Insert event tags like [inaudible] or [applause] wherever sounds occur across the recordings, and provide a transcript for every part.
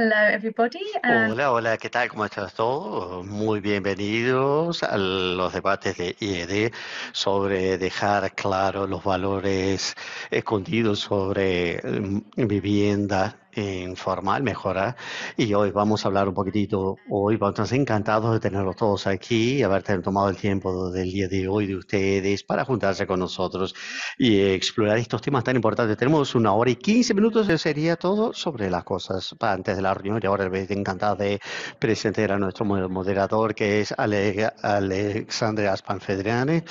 everybody. Um, hola, hola, ¿qué tal? ¿Cómo estás todos? Muy bienvenidos a los debates de IED sobre dejar claro los valores escondidos sobre mm, vivienda informal, mejora Y hoy vamos a hablar un poquitito, hoy vamos encantados de tenerlos todos aquí y haber tomado el tiempo del día de hoy de ustedes para juntarse con nosotros y explorar estos temas tan importantes. Tenemos una hora y quince minutos, sería todo sobre las cosas antes de la reunión. Y ahora encantado de presentar a nuestro moderador que es Ale Alexandre Aspanfedriani,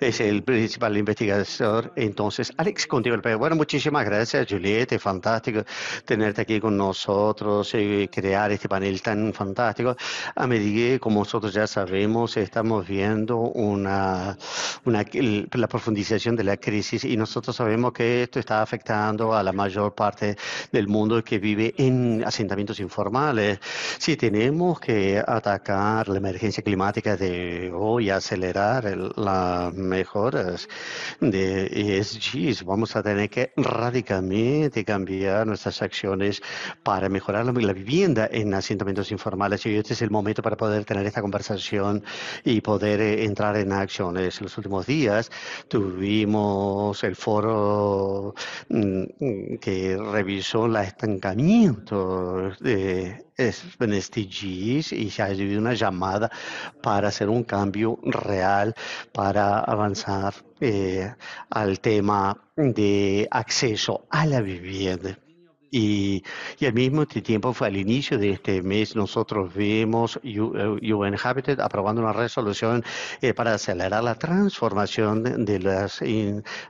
es el principal investigador. Entonces, Alex, contigo el Bueno, muchísimas gracias, Juliette, fantástico tener aquí con nosotros y crear este panel tan fantástico. A medida que, como nosotros ya sabemos, estamos viendo una, la profundización de la crisis y nosotros sabemos que esto está afectando a la mayor parte del mundo que vive en asentamientos informales. Si tenemos que atacar la emergencia climática de hoy, acelerar las mejoras de ESG vamos a tener que radicalmente cambiar nuestras acciones para mejorar la, vivienda en asentamientos informales. este es el momento para poder tener esta conversación y poder eh, entrar en acciones. En los últimos días tuvimos el foro mm, que revisó el estancamiento de SDGs y se ha recibido una llamada para hacer un cambio real, para avanzar eh, al tema de acceso a la vivienda. Y, al mismo tiempo, fue al inicio de este mes, nosotros vemos UN eh, Habitat aprobando una resolución eh, para acelerar la transformación de los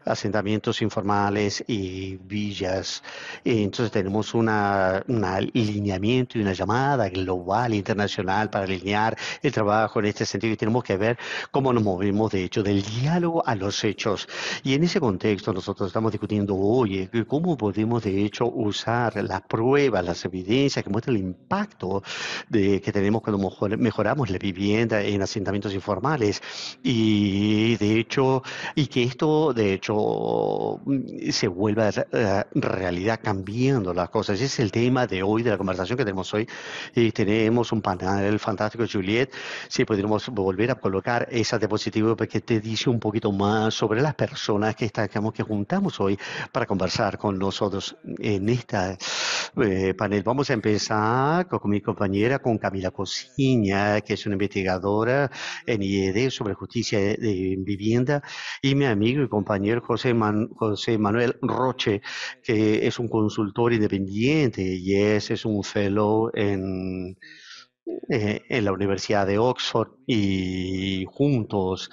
asentamientos informales y villas. Entonces tenemos una, un alineamiento y una llamada global, internacional, para alinear el trabajo en este sentido y tenemos que ver cómo nos movemos, de hecho, del diálogo a los hechos. Y en ese contexto nosotros estamos discutiendo hoy cómo podemos, de hecho, usar las pruebas, las evidencias que muestran el impacto de, que tenemos cuando mejoramos la vivienda en asentamientos informales. Y de hecho, y que esto de hecho mm, se vuelva realidad cambiando las cosas. Ese es el tema de hoy, de la conversación que tenemos hoy. Y tenemos un panel fantástico, Juliet. Si pudiéramos volver a colocar esa diapositiva porque te dice un poquito más sobre las personas que, estamos, que juntamos hoy para conversar con nosotros en esta eh, eh, panel. Vamos a empezar con mi compañera, con Camila Cosiña, que es una investigadora en IED sobre justicia de vivienda, y mi amigo y compañero José, Manuel Roche, que es un consultor independiente y es un fellow en eh, en la Universidad de Oxford y juntos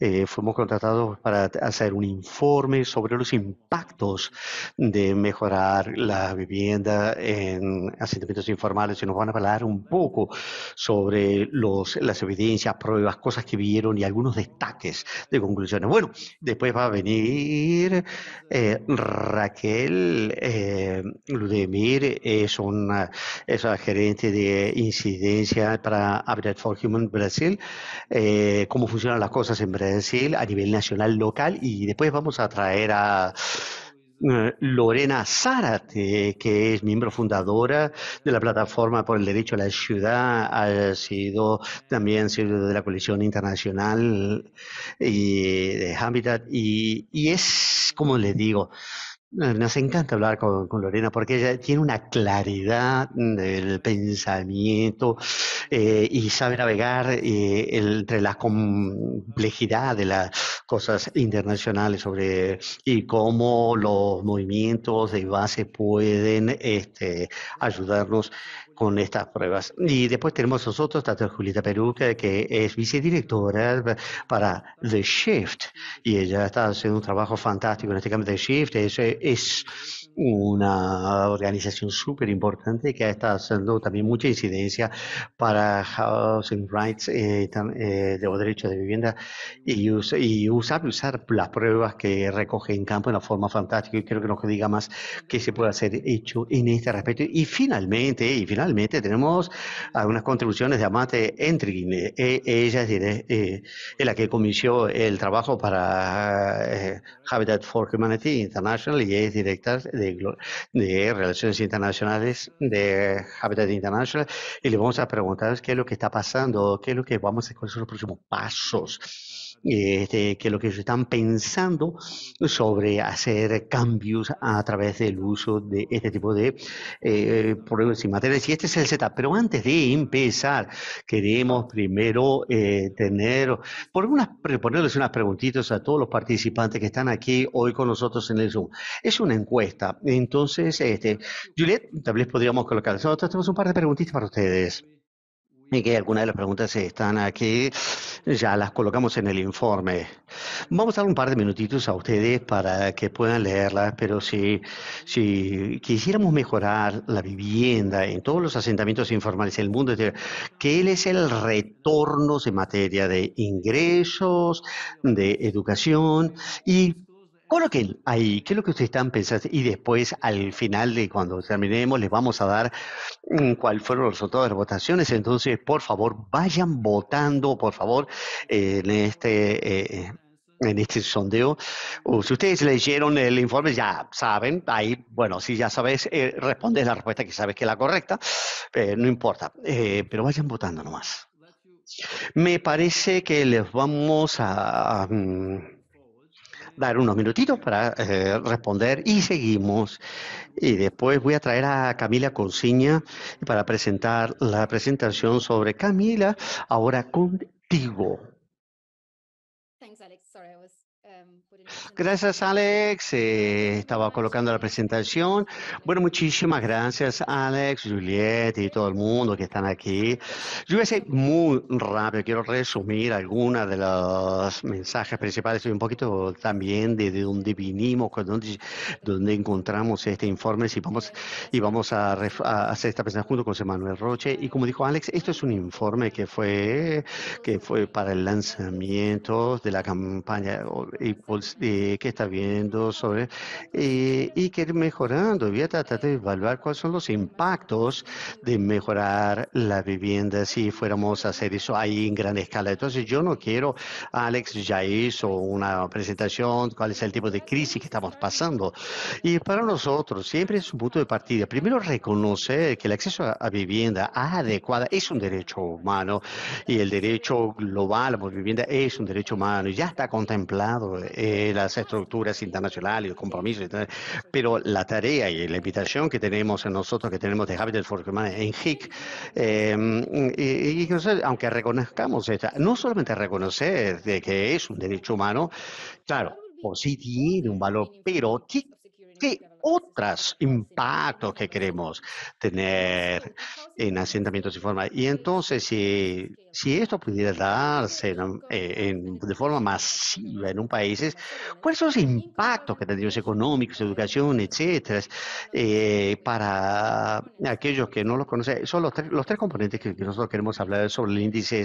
eh, fuimos contratados para hacer un informe sobre los impactos de mejorar la vivienda en asentamientos informales y nos van a hablar un poco sobre los, las evidencias, pruebas, cosas que vieron y algunos destaques de conclusiones. Bueno, después va a venir eh, Raquel Ludemir, es una, es gerente de incidencia para Habitat for Human Brasil, eh, cómo funcionan las cosas en Brasil a nivel nacional, local, y después vamos a traer a... Eh, Lorena Zárate, que es miembro fundadora de la plataforma por el derecho a la ciudad, ha sido también de la coalición internacional eh, y de Habitat y, y es, como les digo, nos encanta hablar con, Lorena porque ella tiene una claridad del pensamiento eh, y sabe navegar eh, entre la complejidad de las cosas internacionales sobre y cómo los movimientos de base pueden este, ayudarnos con estas pruebas. Y después tenemos nosotros, doctora Julieta Peruca, que es vicedirectora para The Shift, y ella está haciendo un trabajo fantástico en este campo. The Shift es, es una organización súper importante que ha estado haciendo también mucha incidencia para housing rights eh, eh, de, los derechos de vivienda y, y usar, usar las pruebas que recoge en campo de una forma fantástica y creo que nos diga más que se puede hacer hecho en este respecto. Y finalmente, y finalmente tenemos algunas contribuciones de Amate Entrin. E, ella eh, es la que comisió el trabajo para Habitat for Humanity International y es directora de de, Relaciones Internacionales, de Habitat International, y le vamos a preguntar qué es lo que está pasando, qué es lo que vamos a hacer, cuáles son los próximos pasos eh, este, que lo que ellos están pensando sobre hacer cambios a través del uso de este tipo de eh, pruebas y materiales Y este es el setup. Pero antes de empezar, queremos primero eh, tener, por unas, ponerles unas preguntitas a todos los participantes que están aquí hoy con nosotros en el Zoom. Es una encuesta. Entonces, este, Juliet, tal vez podríamos colocar. Nosotros tenemos un par de preguntitas para ustedes que algunas de las preguntas están aquí ya las colocamos en el informe. Vamos a dar un par de minutitos a ustedes para que puedan leerlas, pero si, si quisiéramos mejorar la vivienda en todos los asentamientos informales del mundo, ¿qué es el retorno en materia de ingresos, de educación y Coloquen ahí qué es lo que ustedes están pensando y después al final de cuando terminemos les vamos a dar cuál mm, cuáles fueron los resultados de las votaciones. Entonces, por favor, vayan votando, por favor, en este... Eh, en este sondeo. Uh, si ustedes leyeron el informe, ya saben, ahí, bueno, si ya sabes, eh, responde la respuesta que sabes que es la correcta, eh, no importa, pero vayan votando nomás. Me parece que les vamos a, mm, dar unos minutitos para eh, responder y seguimos. Y después voy a traer a Camila Consiña para presentar la presentación sobre Camila, ahora contigo. Gracias, Alex. Eh, estaba colocando la presentación. Bueno, muchísimas gracias, Alex, Juliette y todo el mundo que están aquí. Yo voy a ser muy rápido. Quiero resumir algunos de los mensajes principales y un poquito también de, dónde vinimos, dónde, dónde, encontramos este informe. Si vamos, y vamos a, hacer esta presentación junto con Manuel Roche. Y como dijo Alex, esto es un informe que fue, que fue para el lanzamiento de la campaña. Pues, de, eh, que está viendo sobre eh, y que ir mejorando. Voy a tratar de evaluar cuáles son los impactos de mejorar la vivienda si fuéramos a hacer eso ahí en gran escala. Entonces yo no quiero, Alex ya hizo una presentación, cuál es el tipo de crisis que estamos pasando. Y para nosotros siempre es un punto de partida. Primero reconocer que el acceso a, vivienda adecuada es un derecho humano y el derecho global por vivienda es un derecho humano y ya está contemplado en eh, la estructuras internacionales, los compromisos, pero la tarea y la invitación que tenemos nosotros, que tenemos de Habitat for Humanity en HIC, eh, y, aunque reconozcamos esta, no solamente reconocer de que es un derecho humano, claro, o pues sí tiene un valor, pero ¿qué, otros impactos que queremos tener en asentamientos informales. Y entonces, si si esto pudiera darse eh, de forma masiva en un país, ¿cuáles son los impactos que tendrían económicos, educación, etcétera? Eh, para aquellos que no los conocen, son los, tres, componentes que, nosotros queremos hablar sobre el índice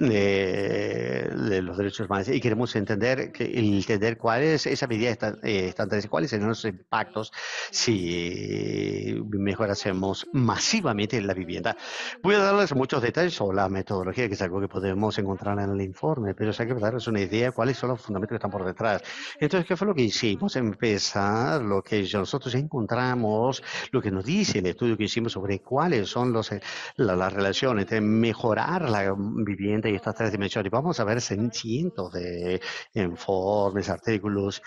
eh, de, los derechos humanos y queremos entender que, entender cuáles esa medida están, eh, cuáles serían los impactos si mejor hacemos masivamente la vivienda. Voy a darles muchos detalles sobre la metodología que es algo que podemos encontrar en el informe, pero hay que darles una idea de cuáles son los fundamentos que están por detrás. Entonces, ¿qué fue lo que hicimos? Empezar lo que nosotros encontramos, lo que nos dice el estudio que hicimos sobre cuáles son los, eh, las relaciones entre mejorar la vivienda y estas tres dimensiones. Vamos a ver cientos de informes, artículos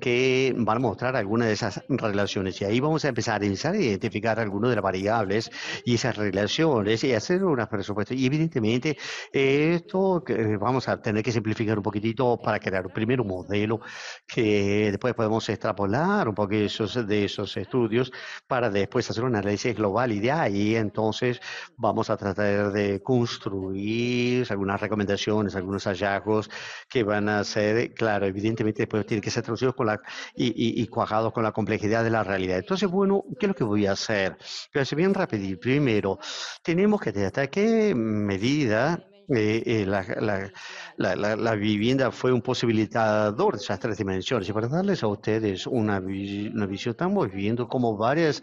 que van a mostrar algunas de esas relaciones y ahí vamos a empezar a identificar algunas de las variables y esas relaciones y hacer unas presupuestos. Y evidentemente esto que vamos a tener que simplificar un poquitito para crear un primer modelo que después podemos extrapolar un poquito esos, de esos estudios para después hacer una análisis global y de ahí entonces vamos a tratar de construir algunas recomendaciones, algunos hallazgos que van a ser, claro, evidentemente después tienen que ser traducidos con la, y, cuajados con la complejidad de la realidad. Entonces, bueno, ¿qué es lo que voy a hacer? Pero bien rápido, primero, tenemos que hasta qué medida eh, eh la, vivienda fue un posibilitador de esas tres dimensiones. Y para darles a ustedes una, visión, estamos viendo como varias,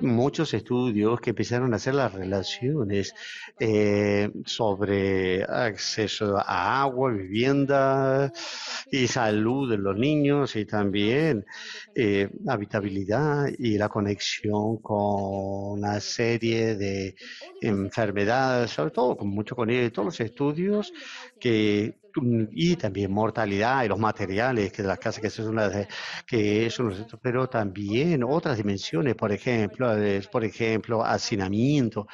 muchos estudios que empezaron a hacer las relaciones eh, sobre acceso a agua, vivienda y salud de los niños y también eh, habitabilidad y la conexión con una serie de enfermedades, sobre todo con mucho con ellos, todos los estudios que Mm. y también mortalidad y los materiales que de las casas que es una que es un, pero también otras dimensiones por ejemplo es, eh, por ejemplo hacinamiento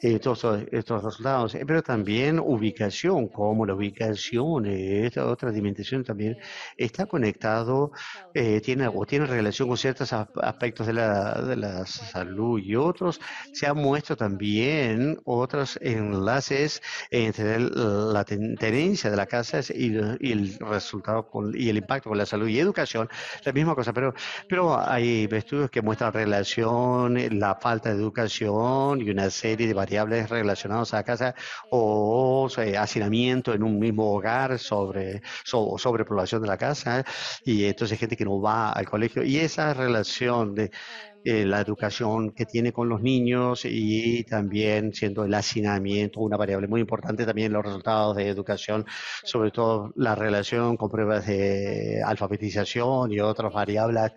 estos eh, todos estos resultados eh, pero también ubicación como la ubicación esta otra dimensión también está conectado tiene tiene relación con ciertos aspectos de la, de la salud y otros se han muestro también otros enlaces entre la tenencia de la casa y, el resultado y el impacto con la salud y educación, la misma cosa, pero, pero hay estudios que muestran relación, la falta de educación y una serie de variables relacionadas a casa o, hacinamiento en un mismo hogar sobre, sobre, población de la casa ¿eh? y entonces hay gente que no va al colegio y esa relación de eh, la educación que tiene con los niños y también siendo el hacinamiento una variable muy importante también los resultados de educación, sobre todo la relación con pruebas de alfabetización y otras variables.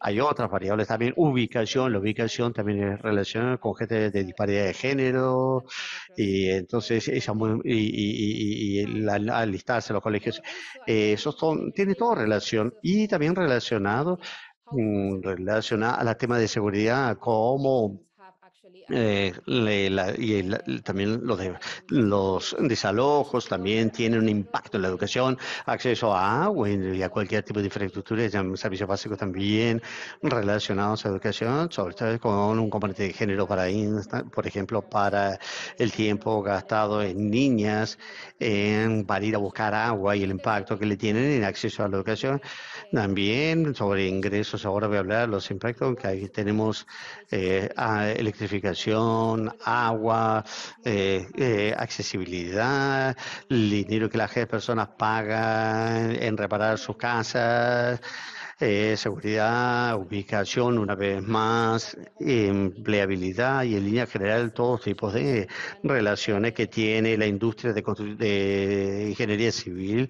Hay otras variables también, ubicación, la ubicación también es relación con gente de disparidad de género y entonces esa y, y, y, la, alistarse los colegios, eh, eso tiene toda relación y también relacionado relacionada al tema de seguridad, como... Eh, y también los, desalojos también tienen un impacto en la educación, acceso a agua y a cualquier tipo de infraestructura, servicios básicos también relacionados a educación, sobre todo con un componente de género para, insta, por ejemplo, para el tiempo gastado en niñas en, para ir a buscar agua y el impacto que le tienen en acceso a la educación. También sobre ingresos, ahora voy a hablar de los impactos que tenemos eh, a electrificación agua, eh, eh, accesibilidad, el dinero que las personas pagan en reparar sus casas eh, seguridad, ubicación, una vez más, empleabilidad y en línea general todos tipos de relaciones que tiene la industria de, ingeniería civil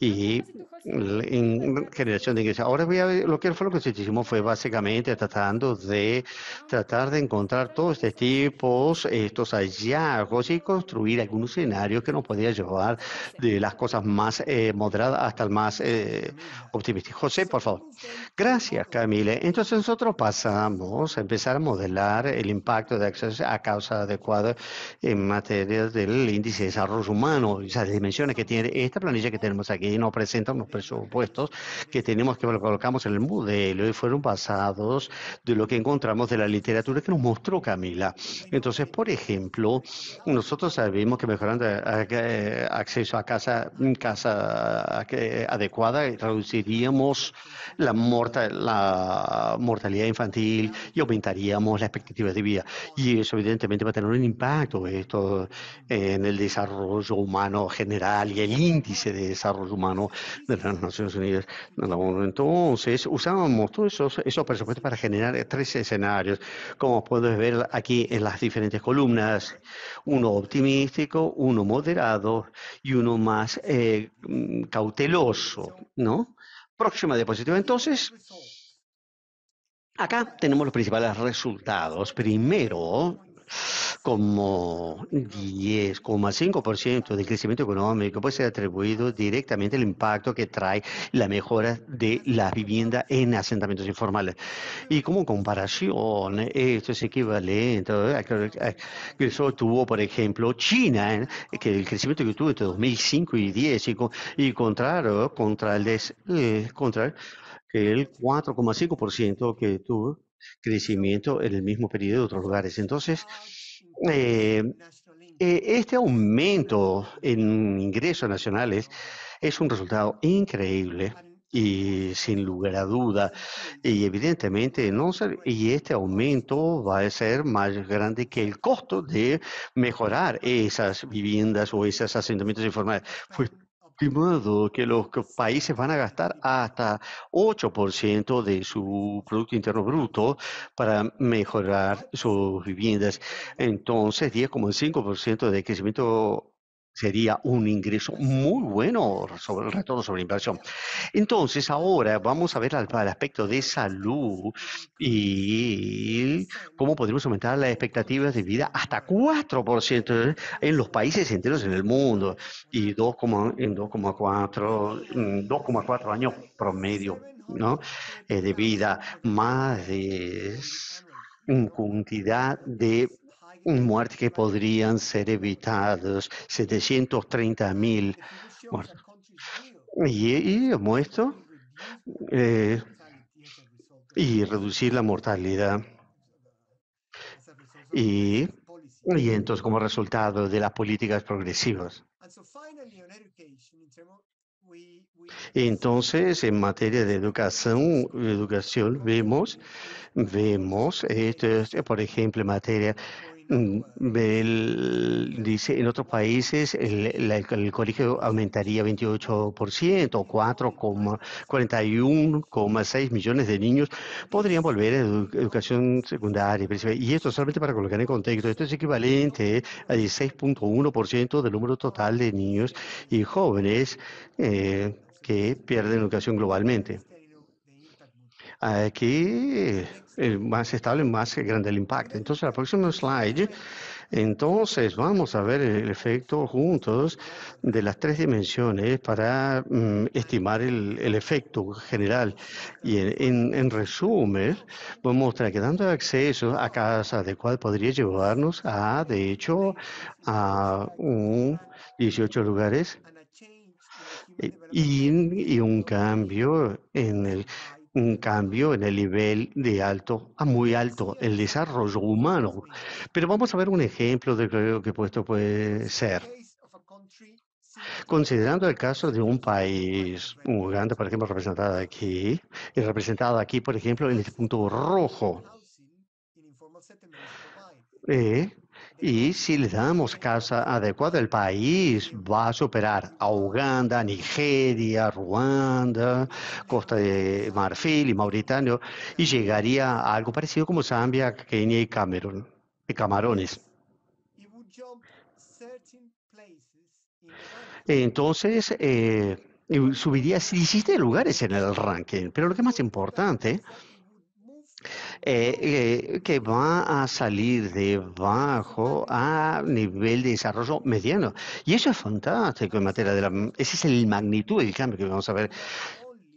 y en generación de ingresos. Ahora voy a ver, lo que fue lo que hicimos fue básicamente tratando de tratar de encontrar todos estos tipos, estos hallazgos y construir algún escenario que nos podía llevar de las cosas más eh, moderadas hasta el más eh, optimista. José, por favor. Gracias, Camila. Entonces nosotros pasamos a empezar a modelar el impacto de acceso a causa adecuada en materia del índice de desarrollo humano, esas dimensiones que tiene esta planilla que tenemos aquí nos presentan los presupuestos que tenemos que colocamos en el modelo y fueron basados de lo que encontramos de la literatura que nos mostró Camila. Entonces, por ejemplo, nosotros sabemos que mejorando eh, eh, acceso a casa, casa eh, adecuada reduciríamos la, la mortalidad infantil y aumentaríamos la expectativa de vida. Y eso evidentemente va a tener un impacto en el desarrollo humano general y el índice de desarrollo humano de las Naciones Unidas. Entonces, usamos todos esos, esos presupuestos para generar tres escenarios, como puedes ver aquí en las diferentes columnas, uno optimístico, uno moderado y uno más eh, cauteloso, ¿no? Próxima diapositiva entonces. Acá tenemos los principales resultados. Primero, como 10,5% del crecimiento económico puede ser atribuido directamente al impacto que trae la mejora de la vivienda en asentamientos informales. Y como comparación, esto es equivalente a que eso tuvo, por ejemplo, China, ¿eh? que el crecimiento que tuvo entre 2005 y 10 y, contrario contra el, des, eh, el 4,5% que tuvo crecimiento en el mismo periodo de otros lugares. Entonces, ah, eh, eh, este aumento en ingresos nacionales es un resultado increíble y sin lugar a duda y evidentemente no y este aumento va a ser más grande que el costo de mejorar esas viviendas o esos asentamientos informales estimado que los países van a gastar hasta 8% de su Producto Interno Bruto para mejorar sus viviendas. Entonces, 10,5% de crecimiento sería un ingreso muy bueno sobre el retorno sobre inversión. Entonces, ahora vamos a ver al, aspecto de salud y cómo podemos aumentar las expectativas de vida hasta 4% en los países enteros en el mundo y en 2,4 mm, años promedio ¿no? Eh, de vida, más de mm, cantidad de muertes que podrían ser evitadas, 730 mil Y, y eh, y reducir la mortalidad. Y, y entonces como resultado de las políticas progresivas. Entonces, en materia de educación, educación vemos, vemos esto, por ejemplo, en materia Mm, dice, en otros países el, colegio aumentaría 28%, 4,41,6 millones de niños podrían volver a educación secundaria. Y esto solamente para colocar en contexto, esto es equivalente eh, a 16.1% del número total de niños y jóvenes eh, que pierden educación globalmente. Aquí ah, eh, más estable, más grande el impacto. Entonces, la próxima slide, entonces vamos a ver el efecto juntos de las tres dimensiones para mm, estimar el, efecto general. Y en, resumen, vamos a mostrar que dando acceso a casa de cual podría llevarnos a, de hecho, a un 18 lugares eh, y, un cambio en el un cambio en el nivel de alto a muy alto, el desarrollo humano. Pero vamos a ver un ejemplo de lo que esto puede ser. Considerando el caso de un país, Uganda, por ejemplo, representada aquí, y representado aquí, por ejemplo, en este punto rojo, eh, y si le damos casa adecuada, el país va a superar a Uganda, Nigeria, Ruanda, Costa de Marfil y Mauritania, y llegaría a algo parecido como Zambia, Kenia y Camerún, y Camarones. Entonces, eh, subiría 17 lugares en el ranking, pero lo que más importante eh, eh, que va a salir de bajo a nivel de desarrollo mediano. Y eso es fantástico en materia de la... Ese es el magnitud del cambio que vamos a ver.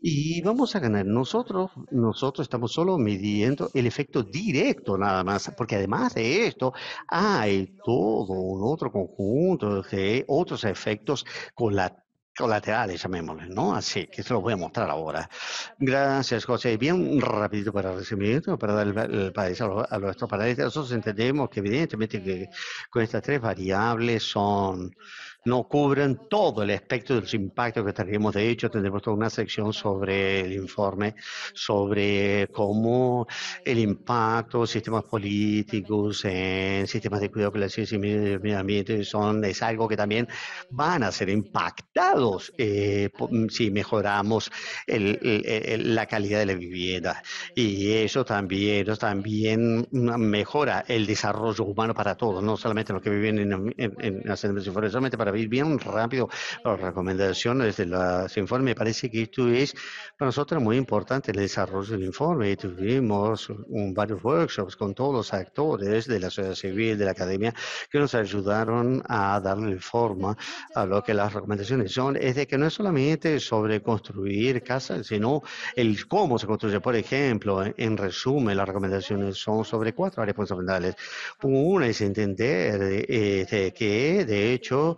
Y vamos a ganar. Nosotros, nosotros estamos solo midiendo el efecto directo nada más, porque además de esto hay todo un otro conjunto de otros efectos colaterales colaterales, llamémosle, ¿no? Así, que se los voy a mostrar ahora. Gracias, José. bien rapidito para resumir, para dar el, el país a, nuestro Nosotros entendemos que evidentemente que con estas tres variables son no cubren todo el aspecto de los impactos que tendríamos. De hecho, tendremos toda una sección sobre el informe, sobre cómo el impacto de sistemas políticos en sistemas de cuidado la ciencia y medio ambiente son, es algo que también van a ser impactados eh, si mejoramos la calidad de la vivienda. Y eso también, también mejora el desarrollo humano para todos, no solamente los que viven en, en, en, en solamente para bien rápido. Las recomendaciones de los informes, me parece que esto es para nosotros muy importante el desarrollo del informe. Tuvimos un, varios workshops con todos los actores de la sociedad civil, de la academia, que nos ayudaron a darle forma a lo que las recomendaciones son. Es de que no es solamente sobre construir casas, sino el cómo se construye. Por ejemplo, en resumen, las recomendaciones son sobre cuatro áreas fundamentales. Una es entender eh, que, de hecho,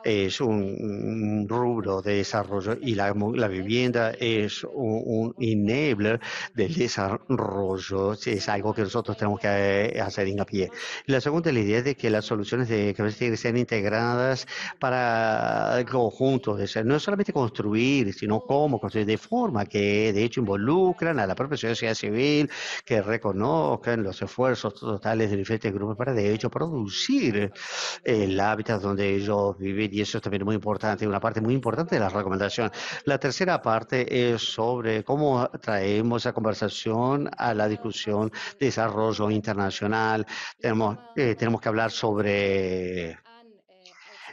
es un, rubro de desarrollo y la, la vivienda es un, enabler del desarrollo. Es algo que nosotros tenemos que eh, hacer pie. La segunda es la idea de que las soluciones de que sean integradas para el conjunto. De ser, no solamente construir, sino cómo construir de forma que de hecho involucran a la propia sociedad civil, que reconozcan los esfuerzos totales de diferentes grupos para de hecho producir el hábitat donde ellos viven y eso es también muy importante, una parte muy importante de la recomendación. La tercera parte es sobre cómo traemos la conversación a la discusión de desarrollo internacional. Eh, tenemos que hablar sobre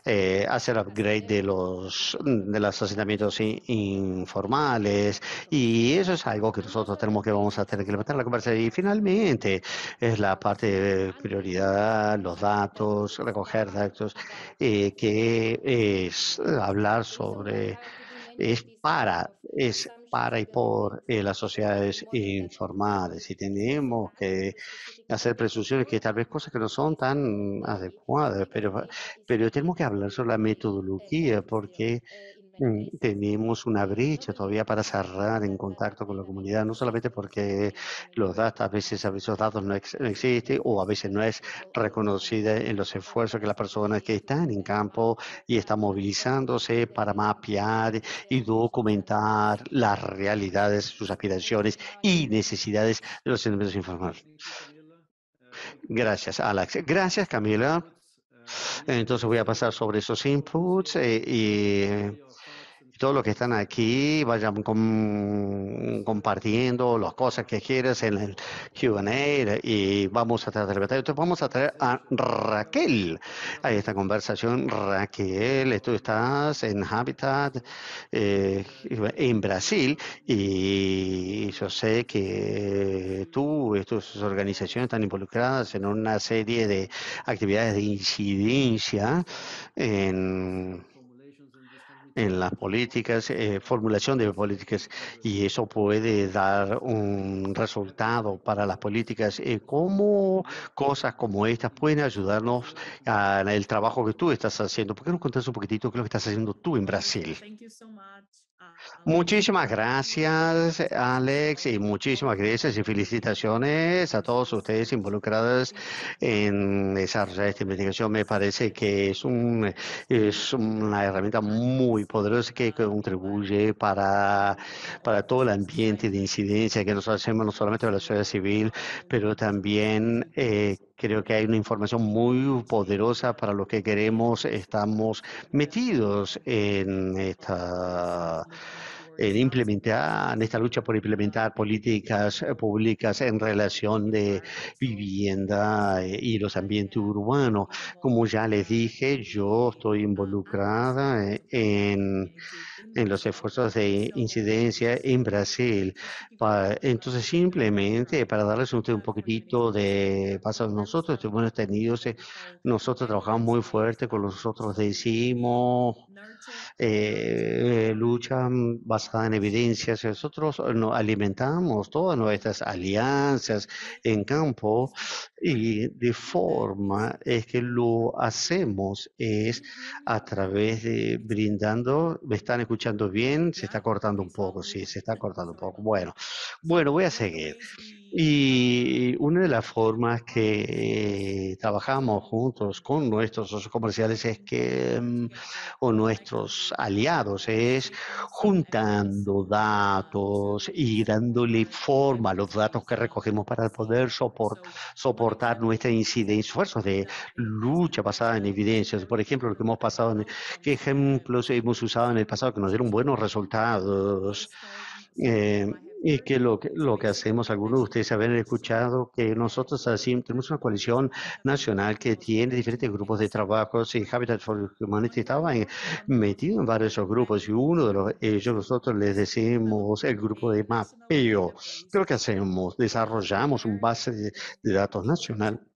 eh, hacer upgrade de los, de los asentamientos informales y eso es algo que nosotros tenemos que vamos a tener que levantar la conversación. Y finalmente es la parte de prioridad, los datos, recoger datos, eh, que es hablar sobre es para, es para y por eh, las sociedades informales y tenemos que hacer presunciones que tal vez cosas que no son tan adecuadas, pero, pero tenemos que hablar sobre la metodología porque Mm, tenemos una brecha todavía para cerrar en contacto con la comunidad, no solamente porque los datos, a veces esos datos no, existen o a veces no es reconocida en los esfuerzos que las personas que están en campo y están movilizándose para mapear y documentar las realidades, sus aspiraciones y necesidades de los elementos informales. Gracias, Alex. Gracias, Camila. Entonces voy a pasar sobre esos inputs eh, y eh, todos los que están aquí vayan compartiendo las cosas que quieras en el QA y vamos a tratar Entonces vamos a traer a Raquel a esta conversación. Raquel, tú estás en Habitat eh, en Brasil y yo sé que tú y tus organizaciones están involucradas en una serie de actividades de incidencia en en las políticas, eh, formulación de políticas, y eso puede dar un resultado para las políticas. Eh, ¿Cómo cosas como estas pueden ayudarnos en el trabajo que tú estás haciendo? ¿Por qué nos contás un poquitito qué es lo que estás haciendo tú en Brasil? Muchísimas gracias, Alex, y muchísimas gracias y felicitaciones a todos ustedes involucrados en desarrollar esta investigación. Me parece que es, un, es una herramienta muy poderosa que contribuye para, todo el ambiente de incidencia que nosotros hacemos, no solamente de la sociedad civil, pero también... Eh, creo que hay una información muy poderosa para lo que queremos, estamos metidos en esta implementar, en esta lucha por implementar políticas eh, públicas en relación de vivienda eh, y los ambientes urbanos. Como ya les dije, yo estoy involucrada eh, en, los esfuerzos de incidencia en Brasil. Entonces, simplemente para darles un, poquito de paso, nosotros estuvimos tenidos, nosotros trabajamos muy fuerte con los otros decimos, eh, lucha basada dan en evidencias. Nosotros eh, nos alimentamos todas nuestras alianzas en campo y de forma es que lo hacemos es a través de brindando. ¿Me están escuchando bien? Se está cortando un poco, sí, se está cortando un poco. Bueno, bueno, voy a seguir. Y una de las formas que trabajamos juntos con nuestros socios comerciales es que, mm, o nuestros aliados, es juntando datos y dándole forma a los datos que recogemos para poder soportar nuestra incidencia, esfuerzos de lucha basada en evidencias. Por ejemplo, lo que hemos pasado, en, qué ejemplos hemos usado en el pasado que nos dieron buenos resultados y que lo, lo que hacemos, algunos de ustedes habrán escuchado que nosotros así, tenemos una coalición nacional que tiene diferentes grupos de trabajo. Sí, Habitat for Humanity estaba metido en varios grupos y uno de los, ellos nosotros les decimos el grupo de mapeo. ¿Qué es lo que hacemos? Desarrollamos un base de datos nacional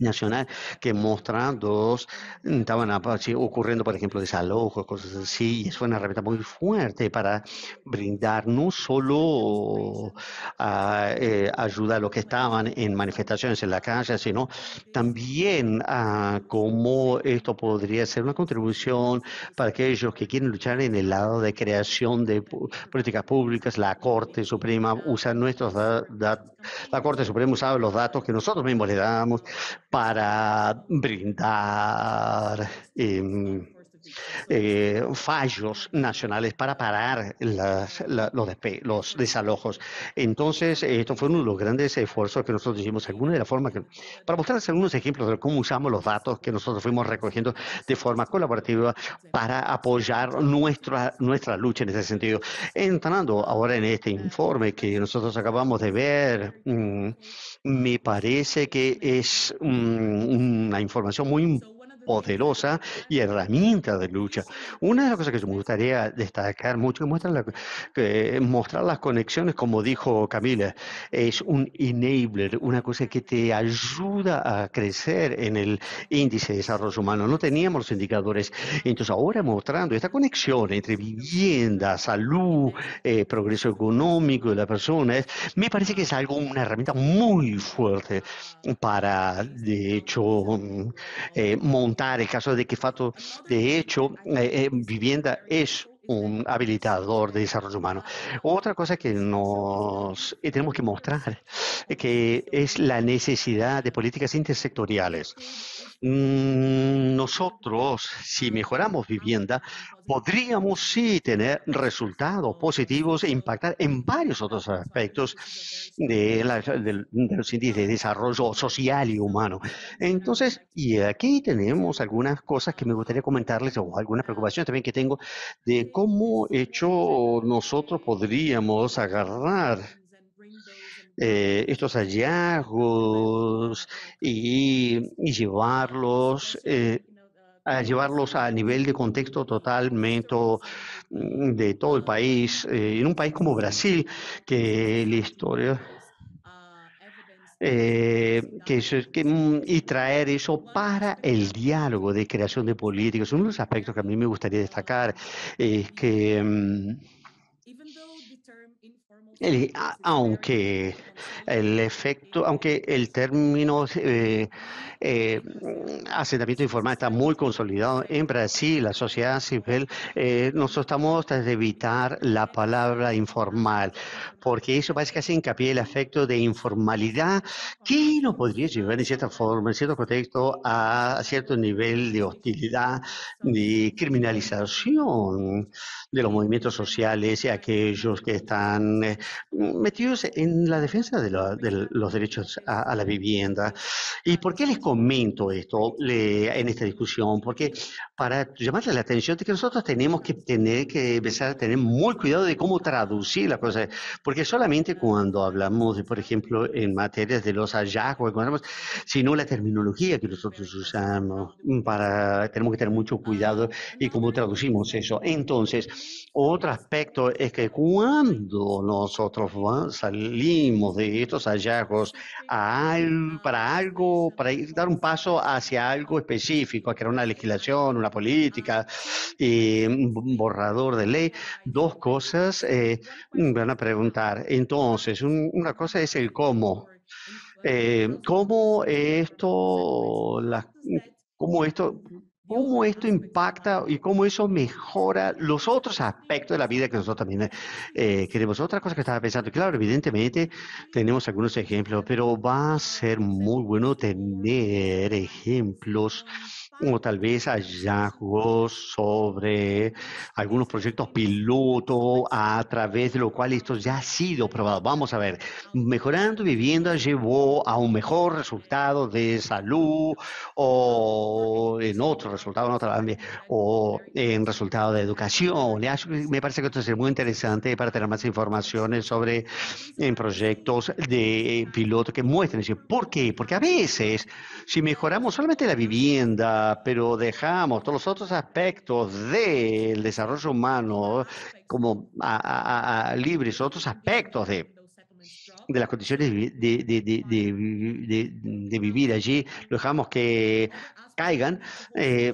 nacional que mostrando dos, estaban mm, ocurriendo, por ejemplo, desalojos, cosas así, y es una herramienta muy fuerte para brindar no solo ah, eh, ayuda a los que estaban en manifestaciones en la calle, sino también a ah, cómo esto podría ser una contribución para aquellos que quieren luchar en el lado de creación de políticas públicas. La Corte Suprema usa nuestros datos, la Corte Suprema usa los datos que nosotros mismos le damos para brindar. Em, eh, fallos nacionales para parar los, desalojos. Entonces, esto fue uno de los grandes esfuerzos que nosotros hicimos, alguna de la forma que, para mostrarles algunos ejemplos de cómo usamos los datos que nosotros fuimos recogiendo de forma colaborativa para apoyar nuestra, nuestra lucha en ese sentido. Entrando ahora en este informe que nosotros acabamos de ver, mm, me parece que es mm, una información muy importante poderosa y herramienta de lucha. Una de las cosas que me gustaría destacar mucho, es mostrar las conexiones, como dijo Camila, es un enabler, una cosa que te ayuda a crecer en el índice de desarrollo humano. No teníamos los indicadores. Entonces ahora mostrando esta conexión entre vivienda, salud, eh, progreso económico de la persona, me parece que es algo, una herramienta muy fuerte para, de hecho, montar mm, eh, el caso de que de hecho, eh, eh, vivienda es un habilitador de desarrollo humano. Otra cosa que nos eh, tenemos que mostrar que es la necesidad de políticas intersectoriales Mm, nosotros, si mejoramos vivienda, podríamos sí tener resultados positivos e impactar en varios otros aspectos de, los índices de desarrollo social y humano. Entonces, y aquí tenemos algunas cosas que me gustaría comentarles o algunas preocupaciones también que tengo de cómo hecho nosotros podríamos agarrar eh, estos hallazgos y, llevarlos eh, a llevarlos a nivel de contexto totalmente mm, de todo el país, eh, en un país como Brasil, que la historia que, mm, y traer eso para el diálogo de creación de políticas. Uno de los aspectos que a mí me gustaría destacar es que mm, aunque el efecto, aunque el término eh, eh, asentamiento informal está muy consolidado en Brasil, la sociedad civil, eh, nosotros estamos tras de evitar la palabra informal, porque eso parece que hace hincapié el efecto de informalidad que nos podría llevar en cierta forma, en cierto contexto, a cierto nivel de hostilidad, de criminalización de los movimientos sociales y aquellos que están eh, metidos en la defensa de, los derechos a, la vivienda. ¿Y por qué les comento esto en esta discusión? Porque para llamarle la atención de que nosotros tenemos que tener que empezar a tener muy cuidado de cómo traducir las cosas, porque solamente cuando hablamos, por ejemplo, en materias de los hallazgos, sino la terminología que nosotros usamos, mm, para, tenemos que tener mucho cuidado y cómo traducimos eso. Entonces, otro aspecto es que cuando nos nosotros salimos de estos hallazgos para algo, para dar un paso hacia algo específico, a crear una legislación, una política, y un borrador de ley, dos cosas eh, me van a preguntar. Entonces, una cosa es el cómo. Eh, ¿Cómo esto, cómo esto cómo esto impacta y cómo eso mejora los otros aspectos de la vida que nosotros también eh, queremos. Otra cosa que estaba pensando, claro, evidentemente tenemos algunos ejemplos, pero va a ser muy bueno tener ejemplos o tal vez allá jugó sobre algunos proyectos piloto a través de lo cual esto ya ha sido probado. Vamos a ver, mejorando vivienda llevó a un mejor resultado de salud o en otro resultado, en otra, o en resultado de educación. Me parece que esto es muy interesante para tener más informaciones sobre en proyectos de piloto que muestren. ¿Por qué? Porque a veces, si mejoramos solamente la vivienda, Ah, pero dejamos todos los otros aspectos del desarrollo humano como ah, ah, libres, otros aspectos de, las condiciones de, vivir allí, dejamos que caigan. Eh,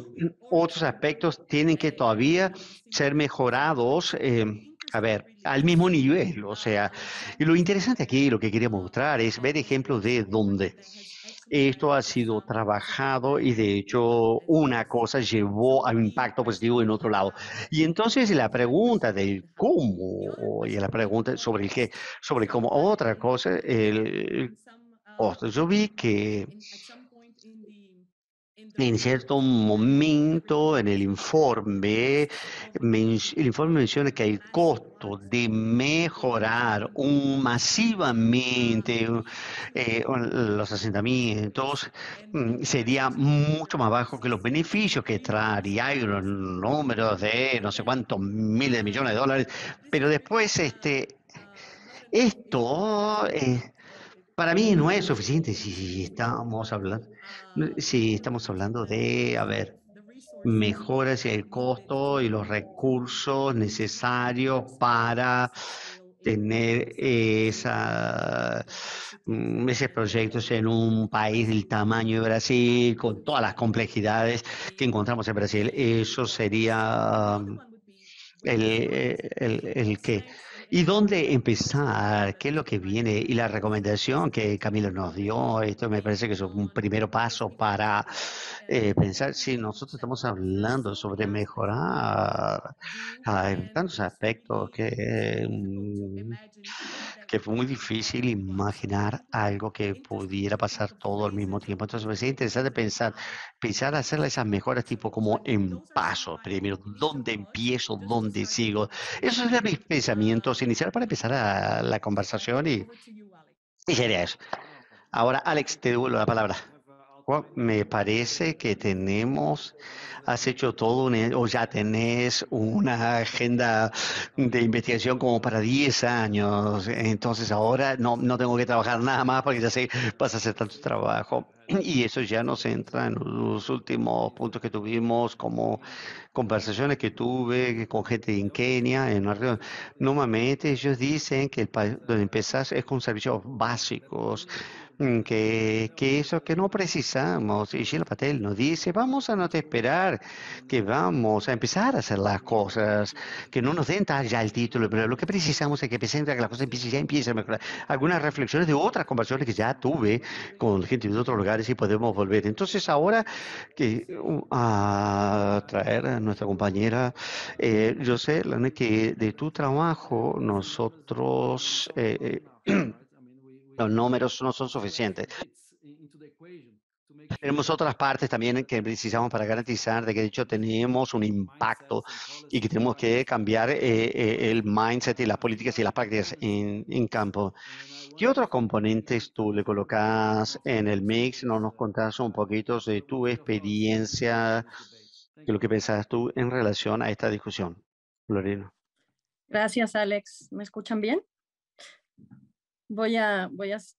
otros aspectos tienen que todavía ser mejorados. Eh, a ver, al mismo nivel. O sea, y lo interesante aquí, lo que quería mostrar es ver ejemplos de dónde. Esto ha sido trabajado y de hecho una cosa llevó a un impacto positivo en otro lado. Y entonces la pregunta del cómo y la pregunta sobre el qué, sobre cómo otra cosa, yo vi que en cierto momento en el informe, el informe menciona que el costo de mejorar masivamente eh, los asentamientos mm, sería mucho más bajo que los beneficios que traería y los números de no sé cuántos miles de millones de dólares. Pero después, este, esto... Eh, para mí no es suficiente si estamos hablando Ah, si estamos hablando de, a ver, mejoras en el costo y los recursos necesarios para tener eh, esa, mm, esos proyectos en un país del tamaño de Brasil, con todas las complejidades que encontramos en Brasil. Eso sería mm, el, el, el que ¿Y dónde empezar? ¿Qué es lo que viene? Y la recomendación que Camilo nos dio, esto me parece que es un primer paso para eh, pensar si nosotros estamos hablando sobre mejorar ah, tantos aspectos que... Mm, que fue muy difícil imaginar algo que pudiera pasar todo al mismo tiempo. Entonces me interesante pensar, pensar hacer esas mejoras tipo como en paso, primero, ¿dónde empiezo? ¿Dónde sigo? Esos eran mis pensamientos iniciales para empezar a la conversación y, y sería eso. Ahora, Alex, te devuelvo la palabra me parece que tenemos, has hecho todo, o ya tenés una agenda de investigación como para 10 años. Entonces ahora no, tengo que trabajar nada más porque ya sé, vas a hacer tanto trabajo. Y eso ya nos entra en los últimos puntos que tuvimos, como conversaciones que tuve con gente en Kenia, en una Normalmente ellos dicen que el país donde empezás es con servicios básicos. Mm, que, eso que no precisamos. Y Sheila Patel nos dice, vamos a no esperar, que vamos a empezar a hacer las cosas, que no nos den ya el título, pero lo que precisamos es que la que las cosas ya empiecen a mejorar. Algunas reflexiones de otras conversaciones que ya tuve con gente de otros lugares y podemos volver. Entonces ahora que uh, a traer a nuestra compañera, eh, yo sé, que de tu trabajo nosotros... Eh, eh [clears throat] los números no son suficientes. Tenemos otras partes también que necesitamos para garantizar de que de hecho tenemos un impacto y que tenemos que cambiar eh, eh, el mindset y las políticas y las prácticas en, campo. ¿Qué otros componentes tú le colocas en el mix? ¿No nos contás un poquito de tu experiencia, de lo que pensabas tú en relación a esta discusión? Lorena. Gracias, Alex. ¿Me escuchan bien? voy a, voy a hacer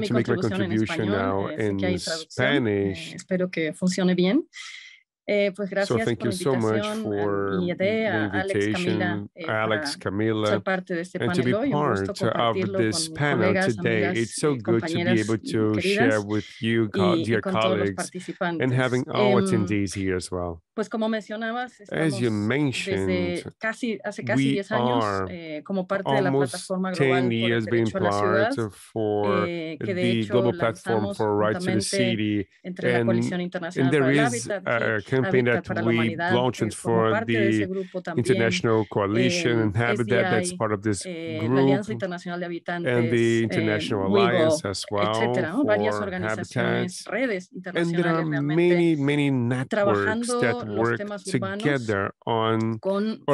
mi contribución en español. Eh, espero que funcione bien. Eh, pues gracias so thank por la you so much for y a, de, Alex Camila, eh, Alex, Camila parte de este and to be part of this panel colegas, today. Amigas, It's so good to be able to share with you, co y, dear y colleagues, and having all um, attendees here as well. Pues como mencionabas, as you mentioned, casi, hace casi 10 años eh, como parte de la years being part derecho a for eh, global platform for Rights to the city, and, there is campaign that we launched eh, for the International Coalition eh, and Habitat, that's part of this eh, group, and the International Alliance as well for ¿no? habitats. And there are many, many networks that work together on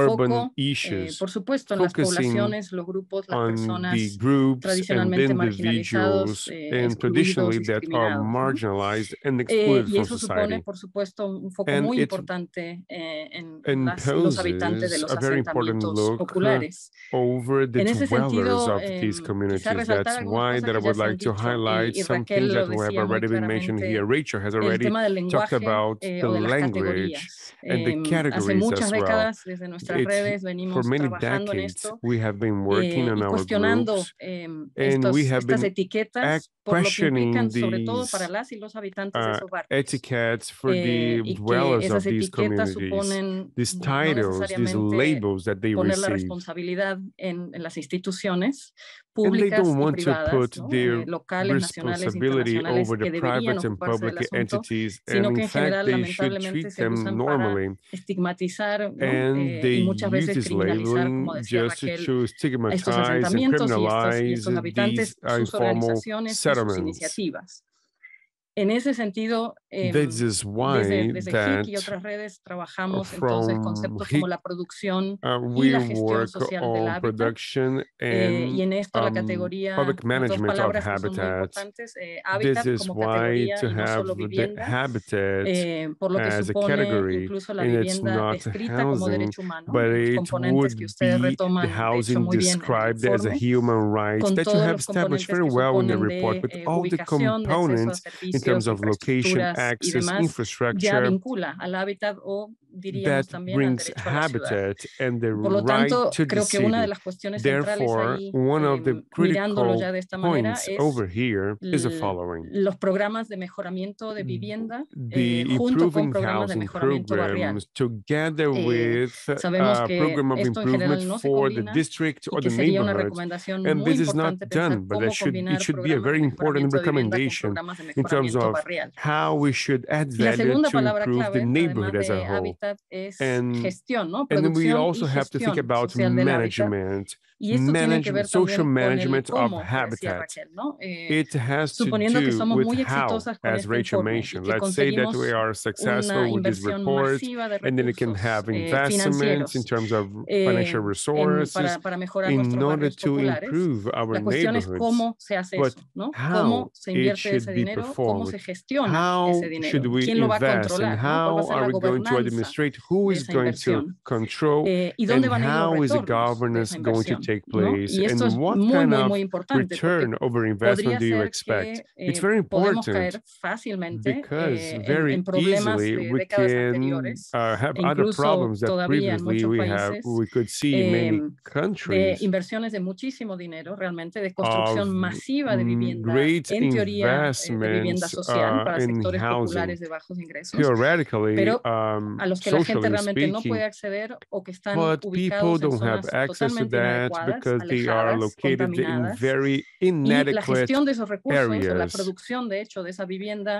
urban issues, focusing on the groups and individuals and traditionally that are marginalized and excluded from society. Supone, por supuesto, un foco and muy importante eh, en las, los habitantes de los asentamientos populares. Over the en ese sentido, of these communities. That's why that I would like to eh, highlight some things that have already been mentioned here. Rachel has already talked about eh, the language and the categories as well. It's, for many decades, we have been working on our groups, and we have been questioning these uh, etiquettes for the dwellers these etiquetas suponen no these poner la responsabilidad en, en las instituciones públicas y privadas, ¿no? locales, que en general, se para estigmatizar y muchas veces criminalizar, estos asentamientos organizaciones En ese sentido, This is why desde, desde that y otras redes trabajamos entonces conceptos como la uh, y la hábitat. Eh, and, eh, y en esto um, la public management of habitats. Eh, this como categoría y no eh, por lo que supone incluso la vivienda descrita como derecho humano, componentes described informe, as a human right that you have established very well in the report, with all the components in terms of location, access, y demás, infrastructure. ya vincula al hábitat o that brings habitat and the right to the city. Therefore, one of the critical points over here is the following. Mm, the eh, improving housing programs, Together eh, with a uh, program of improvement for the district or the neighborhood, and this is not done, but should, should be a very important recommendation in terms of how we should add value to improve the neighborhood as a whole hábitat and, gestión, ¿no? and then we also have to think about management Y esto management, tiene que ver social management cómo, of habitat. Raquel, ¿no? eh, it has to do with how, con as este Rachel mentioned, let's say that we are successful with this report, recursos, and then it can have eh, investments eh, in terms of financial eh, resources eh, para, para in order to improve our La neighborhoods. cómo se hace But eso, ¿no? Cómo se invierte ese dinero, cómo how ese dinero, quién lo va how ¿no? are we going to administrate, who is going to control, eh, and how is the governance going to take place? ¿no? and what muy, kind muy, muy Return over investment do you expect? Que, eh, It's very important. because eh, very en, en easily de we can uh, have other problems that previously we have we could see in eh, many countries. De inversiones de muchísimo dinero, realmente de construcción masiva de vivienda, great en teoría eh, de uh, housing. Theoretically, um, a speaking, no puede acceder o que están because they are located in very inadequate areas.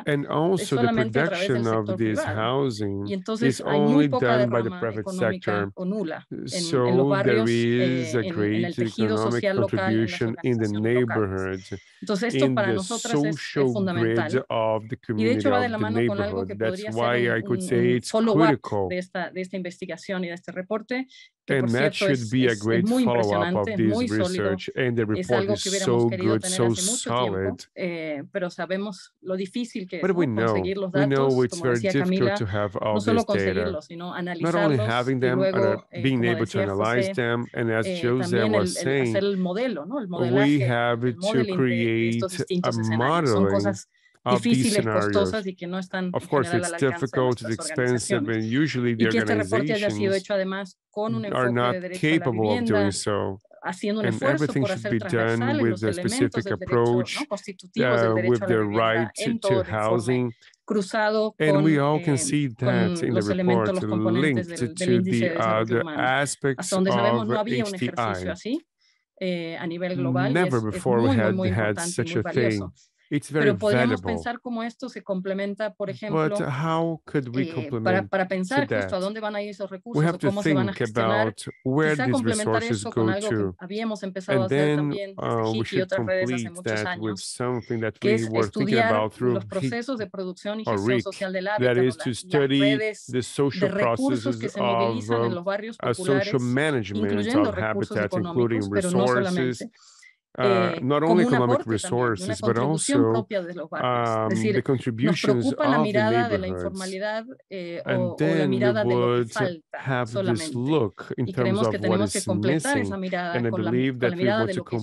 and also the production of this housing is only done by the private sector. so there is a eh, great economic contribution in the neighborhoods, in the social grid of the community of the neighborhood. That's why I could say it's critical. De esta, de esta investigación y de este reporte, that should be a great follow-up of this research, and the report is so good, so solid. But we know, we know, difícil que But es ¿no? conseguir los datos, como decía Camila, them, y uh, eh, being able to analyze them, and as eh, was saying, we have to create a modeling difíciles, costosas y que no están of course, it's difficult, it's expensive, and usually the organizations que este reporte haya sido hecho además con un enfoque de a la vivienda, so. un and everything should be done uh, with derecho ¿no? uh, a right to housing. cruzado con, and we all can eh, see that in the report linked del, del to the other humano. aspects of HDI. Eh, Never before we had, had such a thing. It's very Pero podríamos valuable. pensar cómo esto se complementa, por ejemplo, eh, para, para, pensar justo a dónde van a ir esos recursos o cómo se van a gestionar. Quizá complementar eso con algo to. que habíamos empezado And a hacer then, también desde uh, y otras redes hace muchos años, que es estudiar los procesos de producción y gestión social del hábitat, habitats, las, resources, redes de recursos que se movilizan en uh, los barrios populares, incluyendo recursos económicos, pero no solamente. Uh, not only economic resources, también, but also um, decir, the contributions of the neighborhoods. la eh, o, o, la Look in terms of what is missing, and I believe that con la, con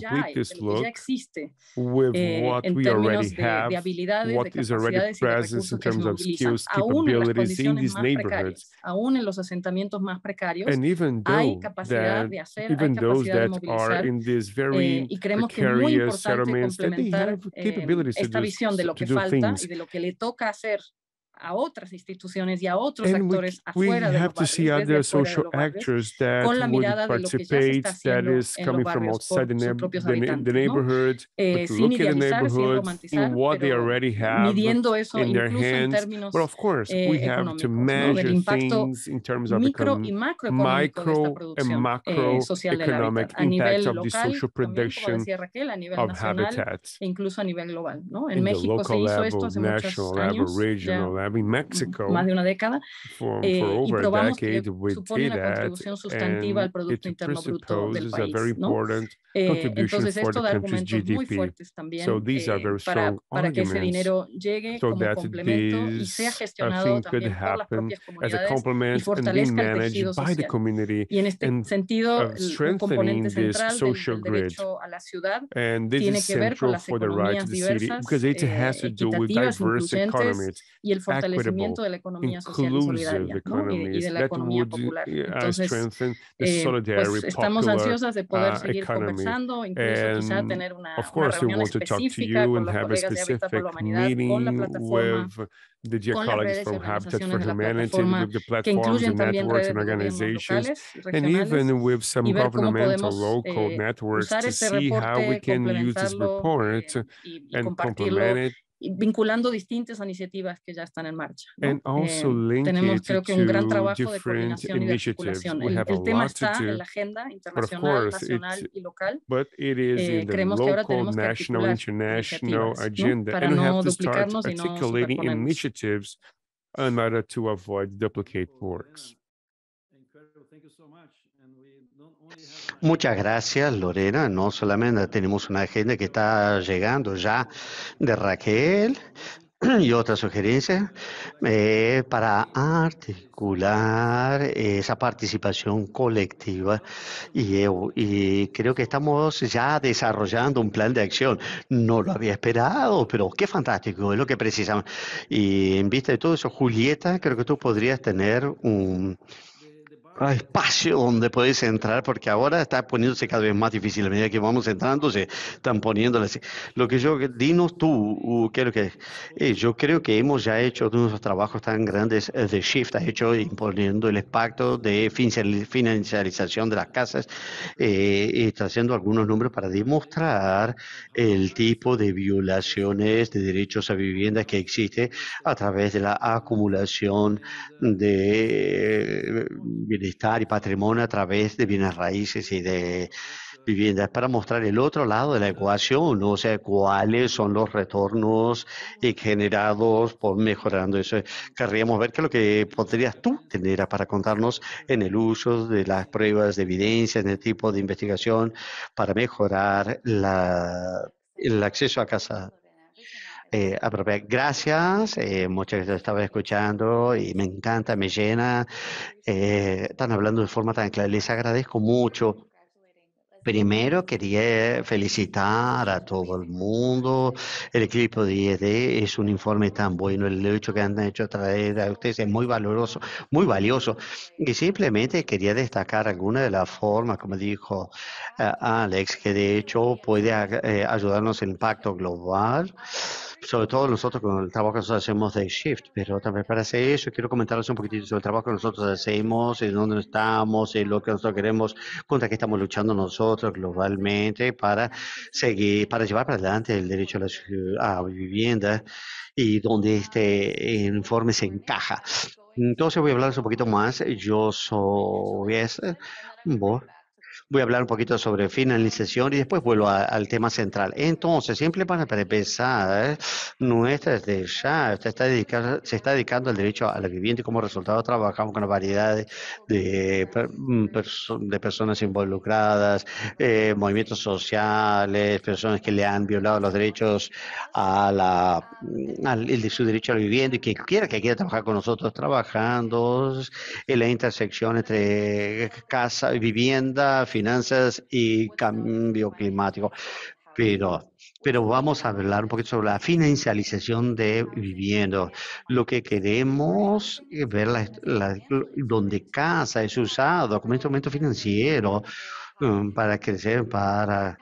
have, what is already present in terms of skills, capabilities in these neighborhoods, and even though, más precarias, aún en los asentamientos más eh, creemos que es muy importante complementar em, esta visión de lo que falta y de lo que le toca hacer a otras instituciones y a otros and actores we, afuera we de have to see other social actors that would participate that is coming from outside the, the, the neighborhood, ¿no? eh, look at the neighborhood, in what they already have in their hands. But of course, we eh, have to measure ¿no? things in terms of micro micro and macro eh, economic impact of the social production of habitats. incluso a nivel global, ¿no? En in México the local se hizo level, esto hace national muchos años, I mean, Mexico, más de una década, from, eh, y probamos que supone una contribución sustantiva al Producto Interno Bruto del país. ¿no? Eh, entonces, esto da argumentos GDP. muy fuertes también so eh, para, para que ese dinero llegue so como complemento y sea gestionado también por las propias comunidades y fortalezca el tejido social. Y en este sentido, componente central del, del derecho a la ciudad tiene que ver con las economías diversas, eh, equitativas, incluyentes y el fortalecimiento de la economía social y solidaria ¿no? y, y, de la economía uh, popular. Entonces, eh, pues estamos ansiosas de poder uh, seguir conversando, incluso quizá tener una, una reunión específica con los colegas de Habitat por la Humanidad, con la plataforma, the con from Habitat for Humanity, with the platforms and networks and organizations, and even with some governmental local eh, networks to see how we can use this report eh, and complement it vinculando distintas iniciativas que ya están en marcha. ¿no? Eh, tenemos creo que un gran trabajo de coordinación y de articulación. El, el tema está do, en la agenda internacional, nacional y local. Eh, creemos que ahora tenemos que agenda, ¿no? para no duplicarnos y no in order to avoid duplicate works. Incredible. Thank you so much. And we don't only have Muchas gracias, Lorena. No solamente tenemos una agenda que está llegando ya de Raquel [clears throat] y otras sugerencias eh, para articular esa participación colectiva y, eh, y creo que estamos ya desarrollando un plan de acción. No lo había esperado, pero qué fantástico, es lo que precisamos. Y en vista de todo eso, Julieta, creo que tú podrías tener un espacio donde puedes entrar, porque ahora está poniéndose cada vez más difícil. A medida que vamos entrando, se están poniendo así. Lo que yo, dinos tú, uh, que eh, Yo creo que hemos ya hecho unos trabajos tan grandes eh, de Shift, ha hecho imponiendo el pacto de financiarización de las casas, y eh, está haciendo algunos números para demostrar el tipo de violaciones de derechos a vivienda que existe a través de la acumulación de y patrimonio a través de bienes raíces y de viviendas para mostrar el otro lado de la ecuación, o sea, cuáles son los retornos eh, generados por mejorando eso. Querríamos ver qué es lo que podrías tú tener para contarnos en el uso de las pruebas de evidencia, en el tipo de investigación para mejorar la, el acceso a casa eh, gracias, eh, muchas gracias, estaba escuchando y me encanta, me llena. Eh, están hablando de forma tan clara, les agradezco mucho. Primero quería felicitar a todo el mundo. El equipo de IED es un informe tan bueno. El hecho que han hecho traer a ustedes es muy valoroso, muy valioso. Y simplemente quería destacar alguna de las formas, como dijo eh, Alex, que de hecho puede eh, ayudarnos en el Pacto global sobre todo nosotros con el trabajo que nosotros hacemos de Shift, pero también para hacer eso quiero comentarles un poquitito sobre el trabajo que nosotros hacemos, en dónde estamos, en lo que nosotros queremos, contra qué estamos luchando nosotros globalmente para seguir, para llevar para adelante el derecho a la vivienda y donde este informe se encaja. Entonces voy a hablarles un poquito más. Yo soy voy a hablar un poquito sobre finalización y después vuelvo al tema central. Entonces, siempre para empezar, nuestra ya ya... está, dedicada, se está dedicando al derecho a la vivienda y como resultado trabajamos con una variedad de, mm, personas involucradas, eh, movimientos sociales, personas que le han violado los derechos a la, mm, al, su derecho a la vivienda y que quiera que quiera trabajar con nosotros trabajando en la intersección entre casa, y vivienda, finanzas y cambio climático. Pero, pero vamos a hablar un poquito sobre la financialización de viviendas. Lo que queremos es ver la, donde casa es usado como instrumento financiero eh, para crecer, para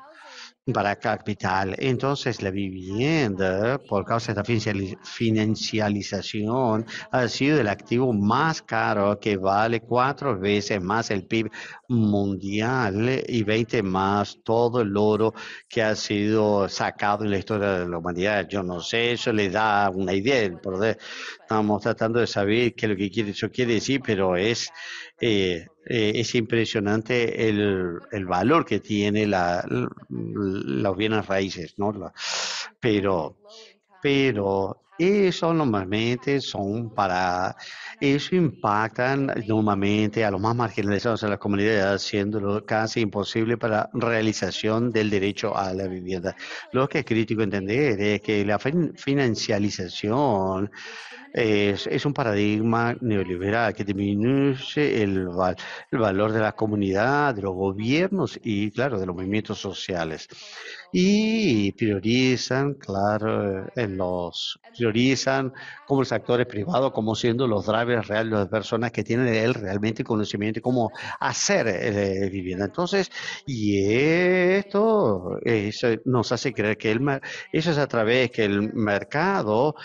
para capital. Entonces, la vivienda, por causa de esta financialización, ha sido el activo más caro que vale cuatro veces más el PIB mundial eh, y 20 más todo el oro que ha sido sacado en la historia de la humanidad. Yo no sé, eso le da una idea. poder Estamos tratando de saber qué es lo que quiere, eso quiere decir, pero es... Eh, eh, es impresionante el, el, valor que tiene la, las los bienes raíces, ¿no? pero, pero eso normalmente son para, eso impactan normalmente a los más marginalizados en la comunidad, haciéndolo casi imposible para realización del derecho a la vivienda. Lo que es crítico entender es que la financialización es, un paradigma neoliberal que disminuye el, el valor de la comunidad, de los gobiernos y, claro, de los movimientos sociales y priorizan, claro, eh, en los priorizan como los actores privados, como siendo los drivers reales, las personas que tienen él realmente conocimiento de cómo hacer eh, vivienda. Entonces, y esto eso nos hace creer que el eso es a través que el mercado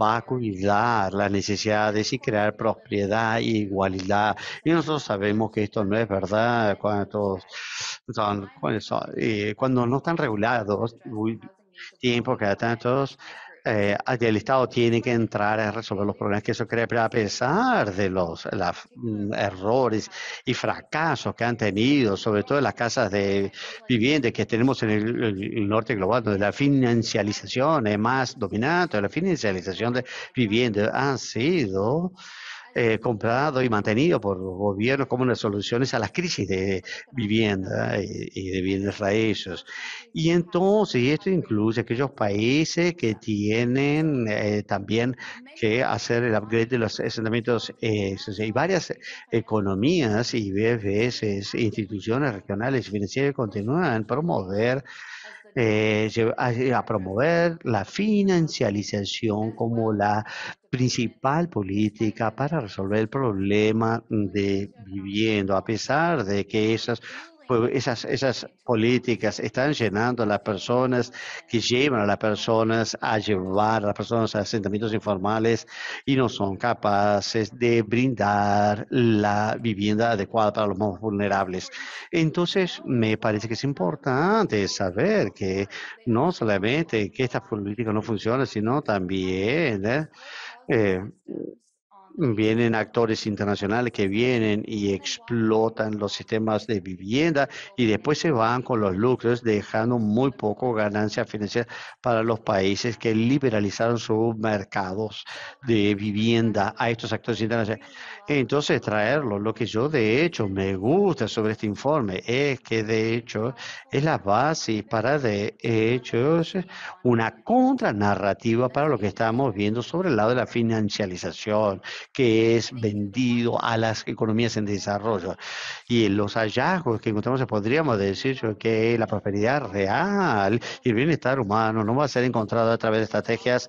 va a cuidar las necesidades y crear propiedad e igualdad. Y nosotros sabemos que esto no es verdad cuando, cuando no están regulados muy tiempo, que tantos, eh, el Estado tiene que entrar a resolver los problemas que eso crea, pero a pesar de los mm, errores y fracasos que han tenido, sobre todo en las casas de vivienda que tenemos en el, norte global, donde la financialización es más dominante, la financialización de vivienda ha sido eh, comprado y mantenido por los gobiernos como una solución a las crisis de vivienda eh, y, de bienes raíces. Y entonces esto incluye aquellos países que tienen eh, también que hacer el upgrade de los asentamientos. Eh, hay varias economías y veces instituciones regionales y financieras que continúan promover eh, eh, a, promover la financialización como la principal política para resolver el problema de viviendo a pesar de que esas esas, esas políticas están llenando a las personas, que llevan a las personas a llevar a las personas a asentamientos informales y no son capaces de brindar la vivienda adecuada para los más vulnerables. Entonces, me parece que es importante saber que no solamente que estas políticas no funciona, sino también... ¿eh? eh vienen actores internacionales que vienen y explotan los sistemas de vivienda y después se van con los lucros dejando muy poco ganancia financiera para los países que liberalizaron sus mercados de vivienda a estos actores internacionales. Entonces traerlo, lo que yo de hecho me gusta sobre este informe es que de hecho es la base para de hecho una contranarrativa para lo que estamos viendo sobre el lado de la financialización que es vendido a las economías en desarrollo. Y los hallazgos que encontramos, podríamos decir que la prosperidad real y el bienestar humano no va a ser encontrado a través de estrategias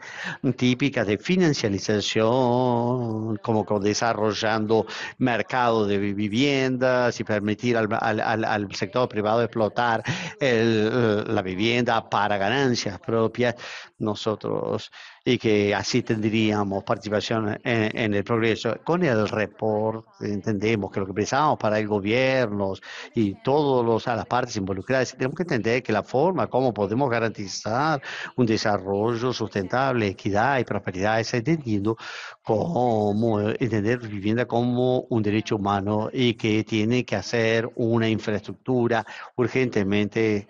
típicas de financialización, como desarrollando mercado de viviendas y permitir al, sector privado explotar la vivienda para ganancias propias nosotros y que así tendríamos participación e, e, en, el progreso. Con el report entendemos que lo que pensamos para el gobierno y todos los a las partes involucradas, tenemos que entender que la forma como podemos garantizar un desarrollo sustentable, equidad y prosperidad es entendiendo como entender vivienda como un derecho humano y que tiene que hacer una infraestructura urgentemente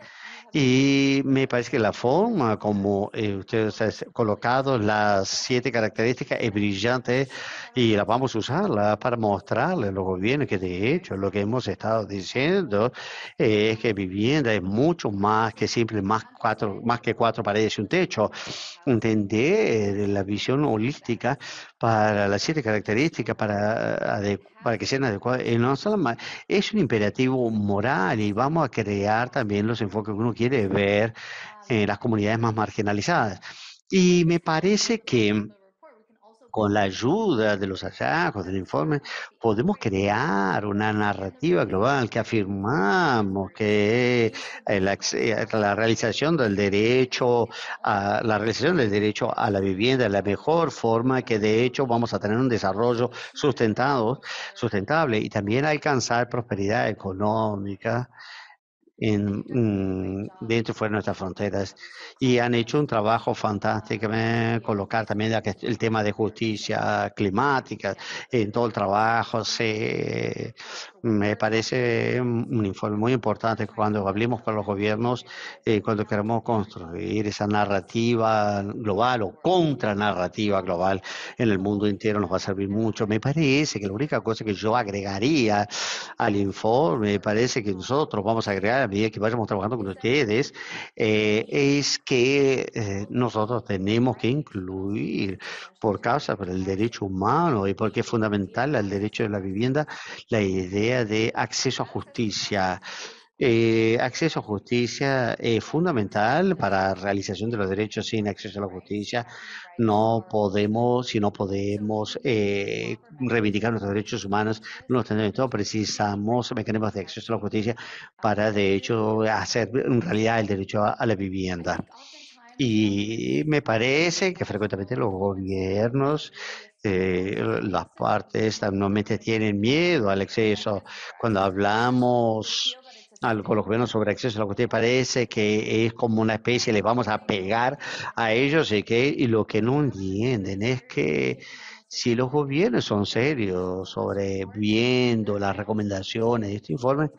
y me parece que la forma como eh, ustedes han colocado las siete características es brillante y la vamos a usar para a los gobiernos que de hecho lo que hemos estado diciendo eh, es que vivienda es mucho más que simple, más, cuatro, más que cuatro paredes y un techo. Entender eh, la visión holística para las siete características para adecuar para que sean adecuados, eh, no solamente es un imperativo moral y vamos a crear también los enfoques que uno quiere ver en eh, las comunidades más marginalizadas. Y me parece que con la ayuda de los hallazgos, del informe, podemos crear una narrativa global que afirmamos que eh, eh, la, realización del derecho a la realización del derecho a la vivienda es la mejor forma que de hecho vamos a tener un desarrollo sustentado, sustentable y también alcanzar prosperidad económica en, mm, dentro fuera de nuestras fronteras. Y han hecho un trabajo fantástico colocar también el tema de justicia climática en todo el trabajo me parece un informe muy importante cuando hablemos con los gobiernos, eh, cuando queremos construir esa narrativa global o contranarrativa global en el mundo entero, nos va a servir mucho. Me parece que la única cosa que yo agregaría al informe, me parece que nosotros vamos a agregar a medida que vayamos trabajando con ustedes, eh, es que eh, nosotros tenemos que incluir por causa del derecho humano y porque es fundamental el derecho de la vivienda la idea de acceso a justicia. Eh, acceso a justicia es fundamental para la realización de los derechos sin acceso a la justicia. No podemos, si no podemos eh, reivindicar nuestros derechos humanos, no tenemos todo. Precisamos mecanismos de acceso a la justicia para, de hecho, hacer en realidad el derecho a la vivienda. Y me parece que frecuentemente los gobiernos eh, las partes normalmente tienen miedo al exceso. Cuando hablamos con los gobiernos sobre exceso lo que usted parece que es como una especie, le vamos a pegar a ellos y que y lo que no entienden es que si los gobiernos son serios sobre viendo las recomendaciones de este informe,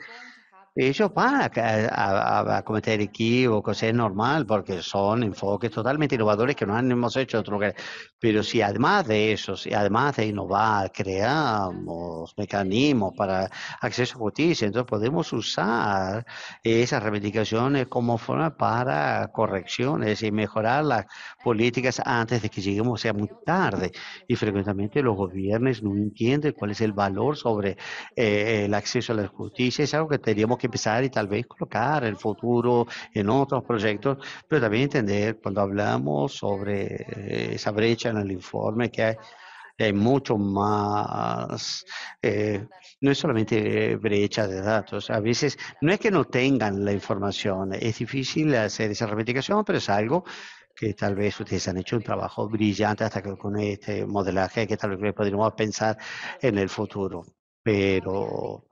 ellos van a, a, cometer equívocos, es normal, porque son enfoques totalmente innovadores que no hemos hecho en otro lugar. Pero si además de eso, si además de innovar, creamos mecanismos para acceso a justicia, entonces podemos usar esas reivindicaciones como forma para correcciones y mejorar las políticas antes de que lleguemos, sea, muy tarde. Y frecuentemente los gobiernos no entienden cuál es el valor sobre eh, el acceso a la justicia, es algo que teníamos que que empezar y tal vez colocar el futuro en otros proyectos, pero también entender cuando hablamos sobre eh, esa brecha en el informe que hay, mucho más, eh, no es solamente eh, brecha de datos, a veces no es que no tengan la información, es difícil hacer esa reivindicación, pero es algo que tal vez ustedes han hecho un trabajo brillante hasta que con este modelaje que tal vez podríamos pensar en el futuro. Pero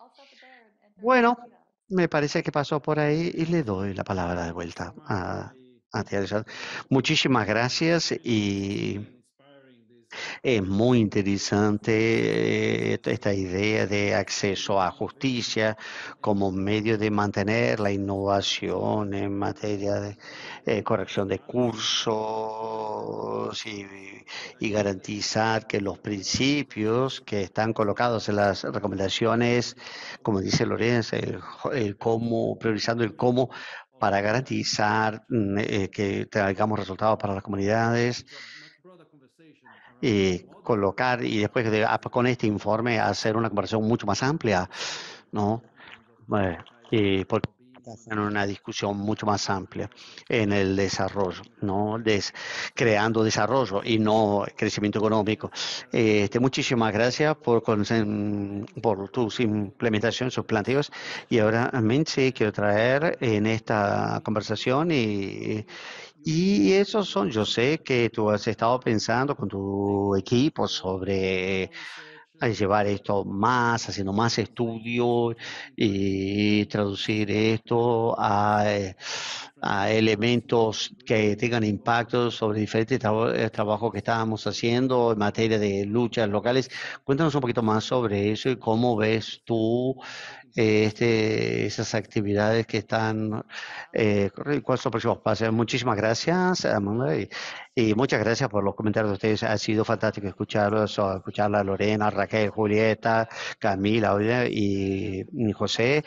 bueno, me parece que pasó por ahí y le doy la palabra de vuelta a, a Tía Muchísimas gracias y es muy interesante eh, esta idea de acceso a justicia como medio de mantener la innovación en materia de eh, corrección de cursos y, garantizar que los principios que están colocados en las recomendaciones, como dice Lorenz, el, cómo, priorizando el cómo para garantizar mm, eh, que tengamos resultados para las comunidades y eh, colocar y después de, ah, con este informe hacer una conversación mucho más amplia, ¿no? Eh, eh una discusión mucho más amplia en el desarrollo, ¿no? Des, creando desarrollo y no crecimiento económico. Eh, este, muchísimas gracias por, por tus implementaciones, sus planteos. Y ahora, Minsi, quiero traer en esta conversación y, y esos son, yo sé que tú has estado pensando con tu equipo sobre llevar esto más, haciendo más estudios y traducir esto a, eh, elementos que tengan impacto sobre diferentes eh, trabajos que estábamos haciendo en materia de luchas locales. Cuéntanos un poquito más sobre eso y cómo ves tú eh, este, esas actividades que están, eh, cuáles próximos pasos. Muchísimas gracias, Amanda, eh, y, muchas gracias por los comentarios de ustedes. Ha sido fantástico escucharlos, escuchar a Lorena, Raquel, Julieta, Camila y, José,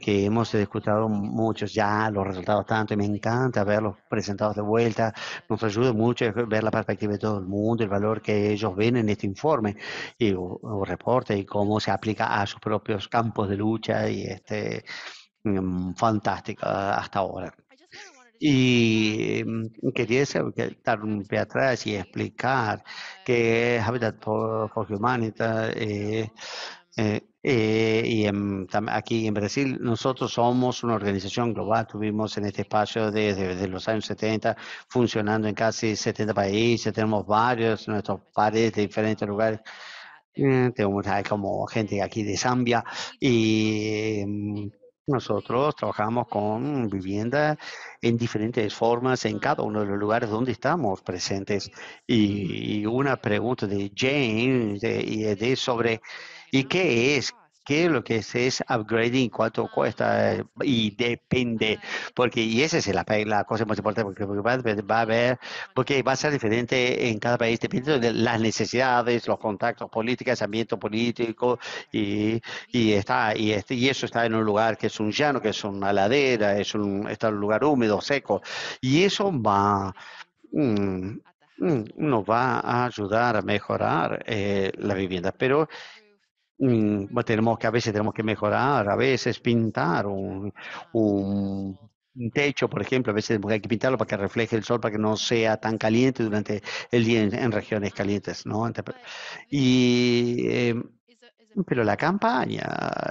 que hemos escuchado muchos ya los resultados tanto y me encanta verlos presentados de vuelta. Nos ayuda mucho ver la perspectiva de todo el mundo, el valor que ellos ven en este informe y, o, reporte y cómo se aplica a sus propios campos de luz y este, mm, fantástica hasta ahora. Y mm, quería dar un pie atrás y explicar que Habitat for, Humanity eh, eh, eh, y aquí en Brasil, nosotros somos una organización global, tuvimos en este espacio desde, desde, los años 70, funcionando en casi 70 países, tenemos varios, nuestros pares de diferentes lugares Mm, tenemos como gente aquí de Zambia y mm, nosotros trabajamos con vivienda en diferentes formas en cada uno de los lugares donde estamos presentes. Y, una pregunta de Jane sobre ¿y qué es que lo que es upgrading, cuánto cuesta y depende, porque y esa es la, la cosa más importante, porque va, a haber, porque va a ser diferente en cada país, dependiendo de las necesidades, los contactos políticos, ambiente político, y, y está, y, este, y eso está en un lugar que es un llano, que es una ladera, es un, está un lugar húmedo, seco, y eso va... Mm, mm, nos va a ayudar a mejorar eh, la vivienda, pero tenemos que a veces tenemos que mejorar, a veces pintar un, techo, por ejemplo, a veces hay que pintarlo para que refleje el sol, para que no sea tan caliente durante el día en, regiones calientes, ¿no? Y em, pero la campaña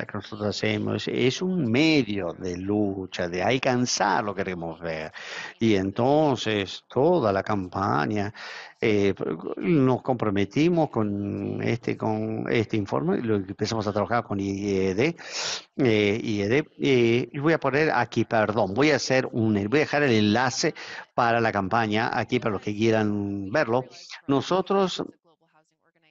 que nosotros hacemos es un medio de lucha, de alcanzar lo que queremos ver. Y entonces toda la campaña, eh, nos comprometimos con este, con este informe, lo empezamos a trabajar con IED. Eh, e eh, y voy a poner aquí, perdón, voy a hacer un, voy a dejar el enlace para la campaña aquí para los que quieran verlo. Nosotros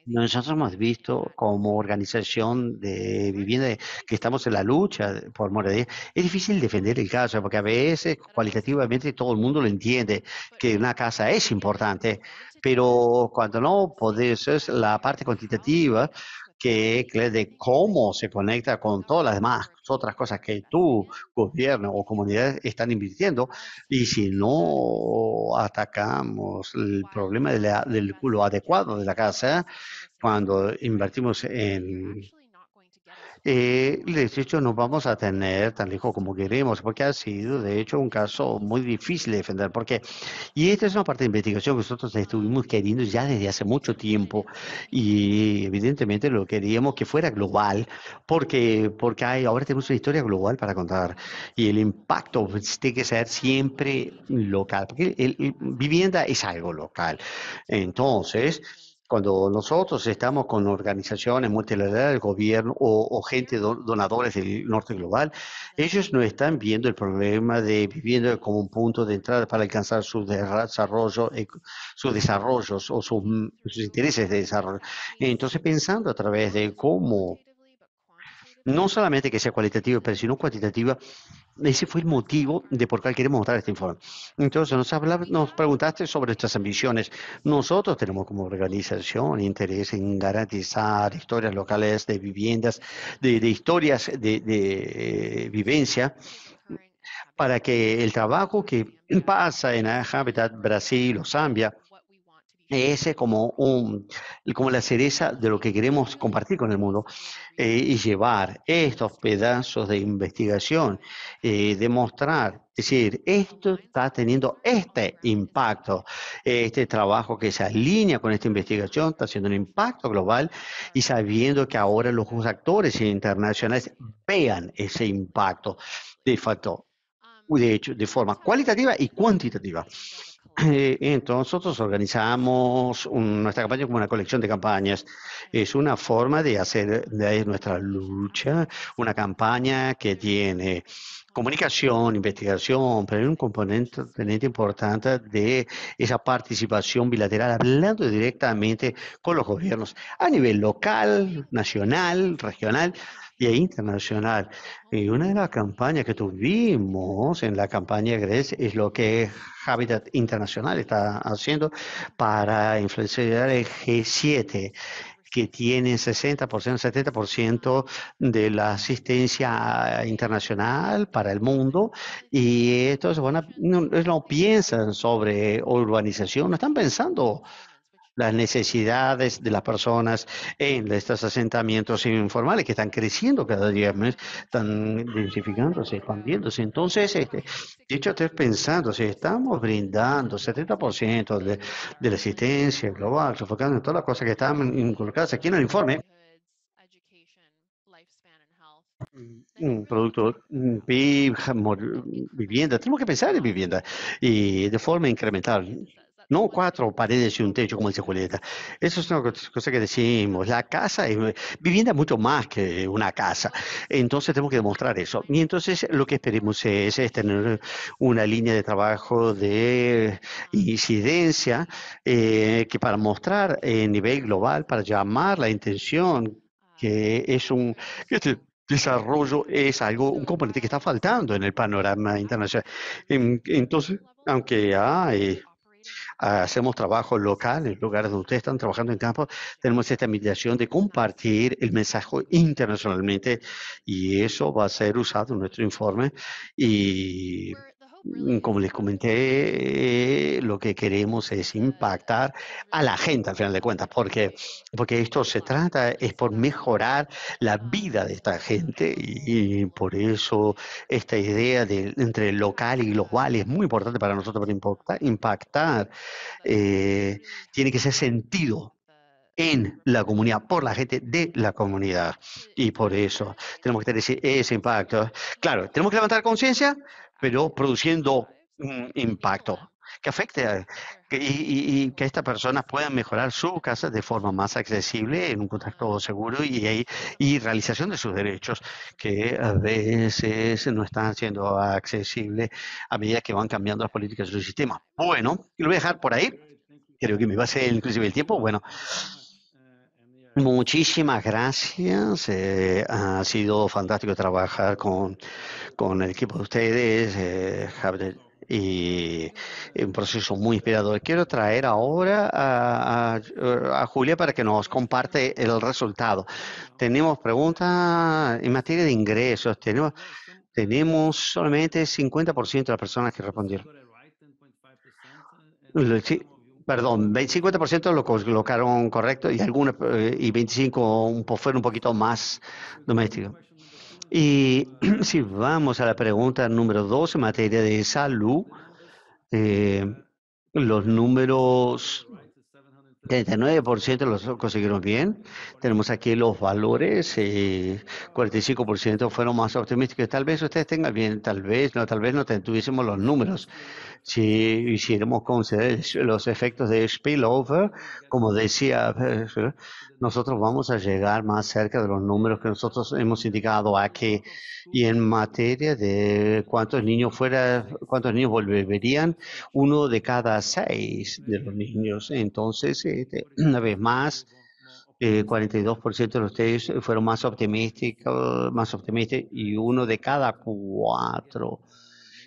nosotros hemos visto como organización de vivienda que estamos en la lucha por moradía. Es difícil defender el caso porque a veces cualitativamente todo el mundo lo entiende, que una casa es importante, pero cuando no podés, es la parte cuantitativa, que de cómo se conecta con todas las demás otras cosas que tu gobierno o comunidad están invirtiendo. Y si no atacamos el problema del culo adecuado de la casa, cuando invertimos en eh, he dicho, no vamos a tener tan lejos como queremos, porque ha sido, de hecho, un caso muy difícil de defender. Porque, y esta es una parte de investigación que nosotros estuvimos queriendo ya desde hace mucho tiempo, y evidentemente lo queríamos que fuera global, porque, porque hay, ahora tenemos una historia global para contar, y el impacto tiene que ser siempre local, porque el, vivienda es algo local. Entonces, cuando nosotros estamos con organizaciones multilaterales del gobierno o, gente donadores del norte global, ellos no están viendo el problema de vivienda como un punto de entrada para alcanzar su desarrollo, e, sus desarrollos o sus intereses de desarrollo. Entonces, pensando a través de cómo no solamente que sea cualitativa, pero sino cuantitativa. Ese fue el motivo de por qué queremos mostrar este informe. Entonces, nos, hablaba, nos preguntaste sobre estas ambiciones. Nosotros tenemos como organización interés en garantizar historias locales de viviendas, de, historias de, eh, vivencia para que el trabajo que pasa en Habitat Brasil o Zambia ese es como, un, como la cereza de lo que queremos compartir con el mundo eh, y llevar estos pedazos de investigación, eh, demostrar, es decir, esto está teniendo este impacto, este trabajo que se alinea con esta investigación está haciendo un impacto global y sabiendo que ahora los actores internacionales vean ese impacto de facto, de hecho, de forma cualitativa y cuantitativa. Eh, entonces nosotros organizamos nuestra campaña como una colección de campañas. Es una forma de hacer de nuestra lucha una campaña que tiene comunicación, investigación, pero hay un componente importante de esa participación bilateral, hablando directamente con los gobiernos a nivel local, nacional, regional, y internacional. Y una de las campañas que tuvimos en la campaña Grecia es lo que Habitat Internacional está haciendo para influenciar el G7 que tiene 60%, 70% de la asistencia internacional para el mundo. Y entonces, bueno, no, no piensan sobre urbanización, no están pensando las necesidades de las personas en estos asentamientos informales que están creciendo cada día más, están densificándose, expandiéndose. Entonces, este, de hecho, estoy pensando, si estamos brindando 70% de, de, la asistencia global, enfocando en todas las cosas que están colocadas aquí en el informe, mm, un producto vivienda, tenemos que pensar en vivienda y de forma incremental no cuatro paredes y un techo como dice Julieta. Eso es una cosa que decimos. La casa es vivienda mucho más que una casa. Entonces tenemos que demostrar eso. Y entonces lo que esperemos es, tener una línea de trabajo de incidencia eh, que para mostrar a nivel global, para llamar la intención que ah. es un... este, desarrollo es algo, un componente que está faltando en el panorama internacional. Entonces, aunque hay hacemos trabajo local locales, lugares donde ustedes están trabajando en campo, tenemos esta mediación de compartir el mensaje internacionalmente y eso va a ser usado en nuestro informe y Mm, como les comenté, lo que queremos es impactar a la gente al final de cuentas, porque, porque esto se trata, es por mejorar la vida de esta gente y, por eso esta idea de entre local y global es muy importante para nosotros para impactar. Eh, tiene que ser sentido en la comunidad, por la gente de la comunidad. Y por eso tenemos que tener ese, impacto. Claro, tenemos que levantar conciencia, pero produciendo un impacto que afecte y, que estas personas puedan mejorar su casa de forma más accesible, en un contacto seguro y, realización de sus derechos, que a veces no están siendo accesibles a medida que van cambiando las políticas de su sistema. Bueno, y lo voy a dejar por ahí. Creo que me va a ser inclusive el tiempo. Bueno. Muchísimas gracias. Eh, ha sido fantástico trabajar con, el equipo de ustedes, eh, Javier, y un proceso muy inspirador. Quiero traer ahora a, Julia para que nos comparte el resultado. Tenemos preguntas en materia de ingresos. Tenemos, tenemos solamente 50% de las personas que respondieron. Perdón, 25% lo colocaron correcto y eh, y 25 un, fueron un poquito más domésticos. Y [clears throat] si vamos a la pregunta número dos en materia de salud, eh, los números 39% los consiguieron bien. Tenemos aquí los valores, eh, 45% fueron más optimistas. Tal vez ustedes tengan bien, tal vez no, tal vez no tuviésemos los números. Si hiciéramos considerar los efectos de spillover, como decía, eh, nosotros vamos a llegar más cerca de los números que nosotros hemos indicado aquí. Y en materia de cuántos niños fuera, cuántos niños volverían, uno de cada seis de los niños. Entonces, este, una vez más, eh, 42% de ustedes fueron más optimísticos, más optimistas, y uno de cada cuatro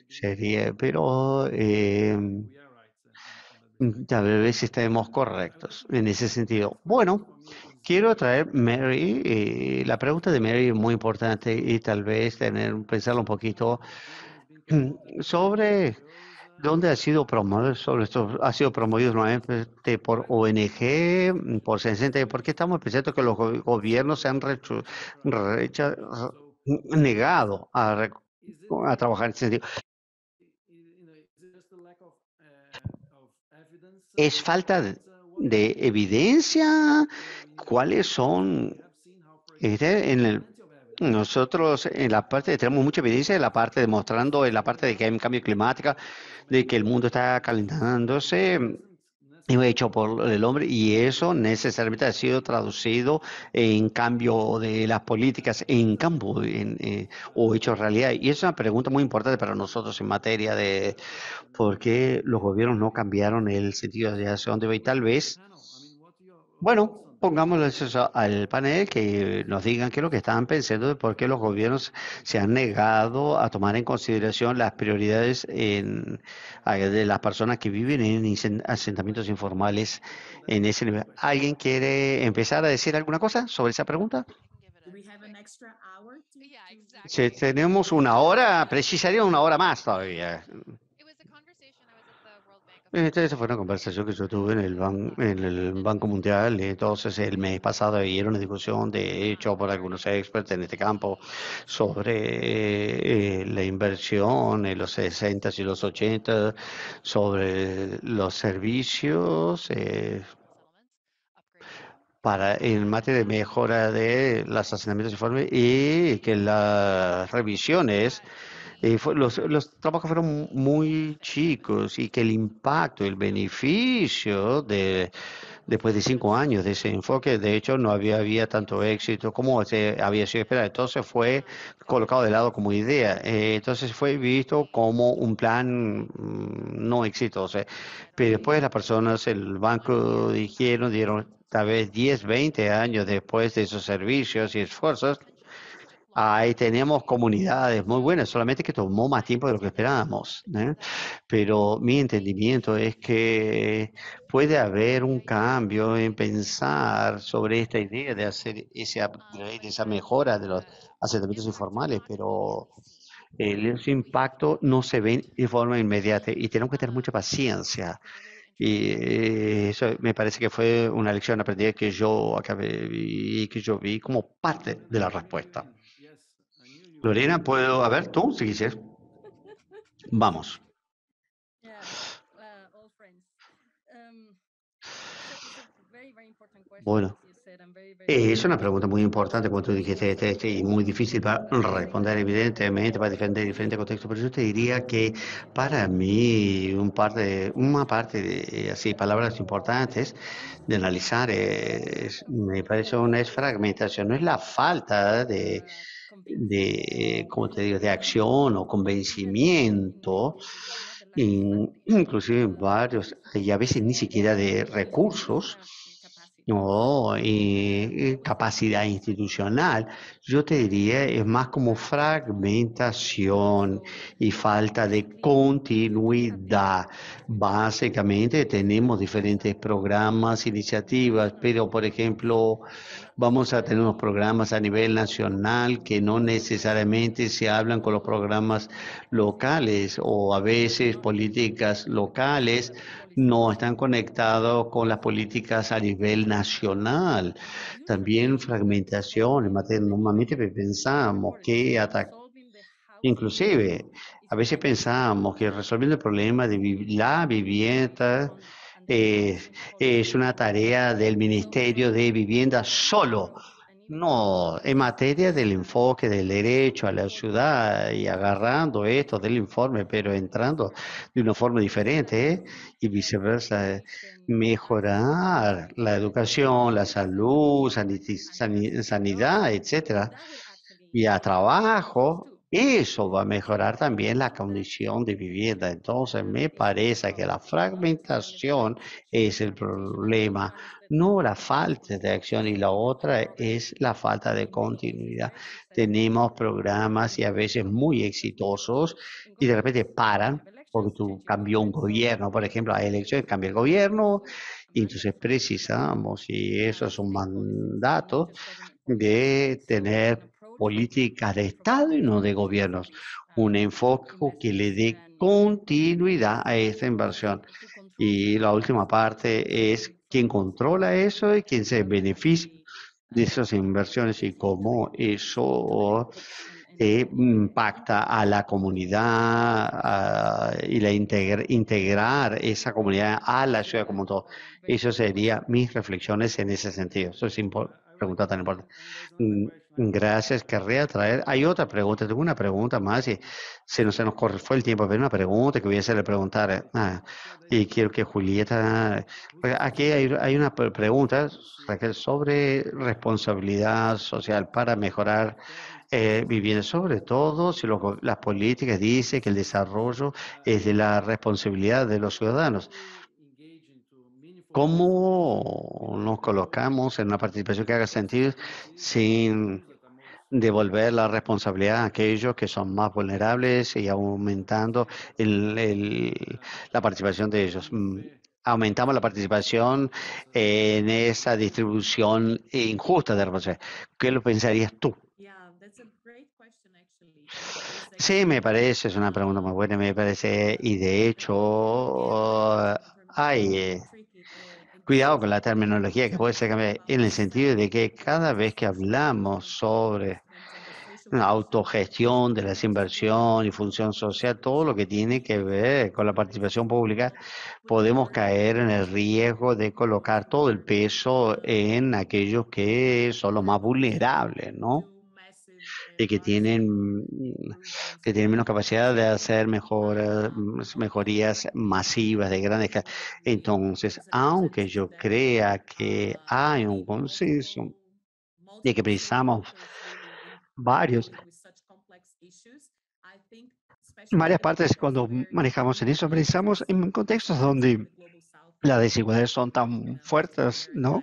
sería, pero tal em, vez estemos correctos en ese sentido. Bueno, Quiero traer, Mary, y eh, la pregunta de Mary es muy importante y tal vez tener pensarlo un poquito [clears throat] sobre dónde ha sido promovido, sobre esto ha sido promovido nuevamente por ONG, por por porque estamos pensando que los gobiernos se han rechazado, negado a, trabajar en ese sentido. Es falta de de evidencia, cuáles son. Este, nosotros en la parte tenemos mucha evidencia en la parte demostrando en la parte de que hay un cambio climático, de que el mundo está calentándose, hecho por el hombre y eso necesariamente ha sido traducido en cambio de las políticas en campo eh, o hecho realidad. Y es una pregunta muy importante para nosotros en materia de por qué los gobiernos no cambiaron el sentido de dónde va y Tal vez, bueno, pongamos eso al panel que nos digan qué es lo que estaban pensando de por qué los gobiernos se han negado a tomar en consideración las prioridades de las personas que viven en asentamientos informales en ese nivel. ¿Alguien quiere empezar a decir alguna cosa sobre esa pregunta? Si tenemos una hora, precisaría una hora más todavía esa fue una conversación que yo tuve en el, en el Banco Mundial entonces eh, el mes pasado había una discusión de hecho por algunos expertos en este campo sobre eh, la inversión en los 60 y los 80, sobre los servicios. Eh, para el mate de mejora de los asentamientos y que las revisiones eh, los, trabajos fueron muy chicos y que el impacto, el beneficio de después de cinco años de ese enfoque, de hecho no había, había tanto éxito como se había sido esperado. Entonces fue colocado de lado como idea. Eh, entonces fue visto como un plan mm, no exitoso. Pero después las personas, el banco dijeron, dieron tal vez 10, 20 años después de esos servicios y esfuerzos, Ahí tenemos comunidades muy buenas, solamente que tomó más tiempo de lo que esperábamos. ¿eh? Pero mi entendimiento es que puede haber un cambio en pensar sobre esta idea de hacer esa mejora de los asentamientos informales, pero el, su impacto no se ve de forma inmediata y tenemos que tener mucha paciencia. Y eh, eso me parece que fue una lección aprendida que yo acabé y que yo vi como parte de la respuesta. Lorena, puedo. A ver, tú, si quisieras. Vamos. Bueno, es una pregunta muy importante, como tú dijiste, este, este, y muy difícil para responder, evidentemente, para defender diferentes contextos, pero yo te diría que para mí un par de, una parte de así, palabras importantes de analizar me parece una es fragmentación, no es la falta de de, eh, como te digo, de acción o convencimiento, inclusive en varios, y a veces ni siquiera de recursos o eh, capacidad institucional, yo te diría es más como fragmentación y falta de continuidad. Básicamente tenemos diferentes programas, iniciativas, pero por ejemplo Vamos a tener unos programas a nivel nacional que no necesariamente se hablan con los programas locales o a veces políticas locales no están conectados con las políticas a nivel nacional. También fragmentación, normalmente pensamos que Inclusive, a veces pensamos que resolviendo el problema de la vivienda es una tarea del Ministerio de Vivienda solo. No, en materia del enfoque del derecho a la ciudad y agarrando esto del informe, pero entrando de una forma diferente ¿eh? y viceversa, ¿eh? mejorar la educación, la salud, sanidad, etcétera, y a trabajo eso va a mejorar también la condición de vivienda. Entonces, me parece que la fragmentación es el problema, no la falta de acción y la otra es la falta de continuidad. Tenemos programas y a veces muy exitosos y de repente paran porque tú cambió un gobierno, por ejemplo, hay elecciones, cambia el gobierno, y entonces precisamos, y eso es un mandato, de tener políticas de Estado y no de gobiernos. Un enfoque que le dé continuidad a esta inversión. Y la última parte es quién controla eso y quién se beneficia de esas inversiones y cómo eso eh, impacta a la comunidad y la integrar esa comunidad a la ciudad como todo. Eso sería mis reflexiones en ese sentido. Eso es pregunta tan importante. Mm, gracias, querría traer. Hay otra pregunta, tengo una pregunta más y se nos, se nos corre, fue el tiempo, pero una pregunta que voy a hacerle preguntar. Eh, ah, y quiero que Julieta. Aquí hay, hay una pregunta, sobre responsabilidad social para mejorar eh, vivienda, sobre todo si las políticas dicen que el desarrollo es de la responsabilidad de los ciudadanos cómo nos colocamos en una participación que haga sentido sin devolver la responsabilidad a aquellos que son más vulnerables y aumentando la participación de ellos. Mm, aumentamos la participación en esa distribución injusta de responsabilidad. ¿Qué lo pensarías tú? Sí, me parece, es una pregunta muy buena, me parece, y de hecho hay eh, cuidado con la terminología que puede ser cambiada, en el sentido de que cada vez que hablamos sobre autogestión de las inversiones y función social, todo lo que tiene que ver con la participación pública, podemos caer en el riesgo de colocar todo el peso en aquellos que son los más vulnerables, ¿no? de que tienen, que tienen menos capacidad de hacer mejoras, mejorías masivas de grandes. Entonces, aunque yo crea que hay un consenso de que precisamos varios varias partes cuando manejamos en eso, precisamos en contextos donde las desigualdades son tan fuertes, ¿no?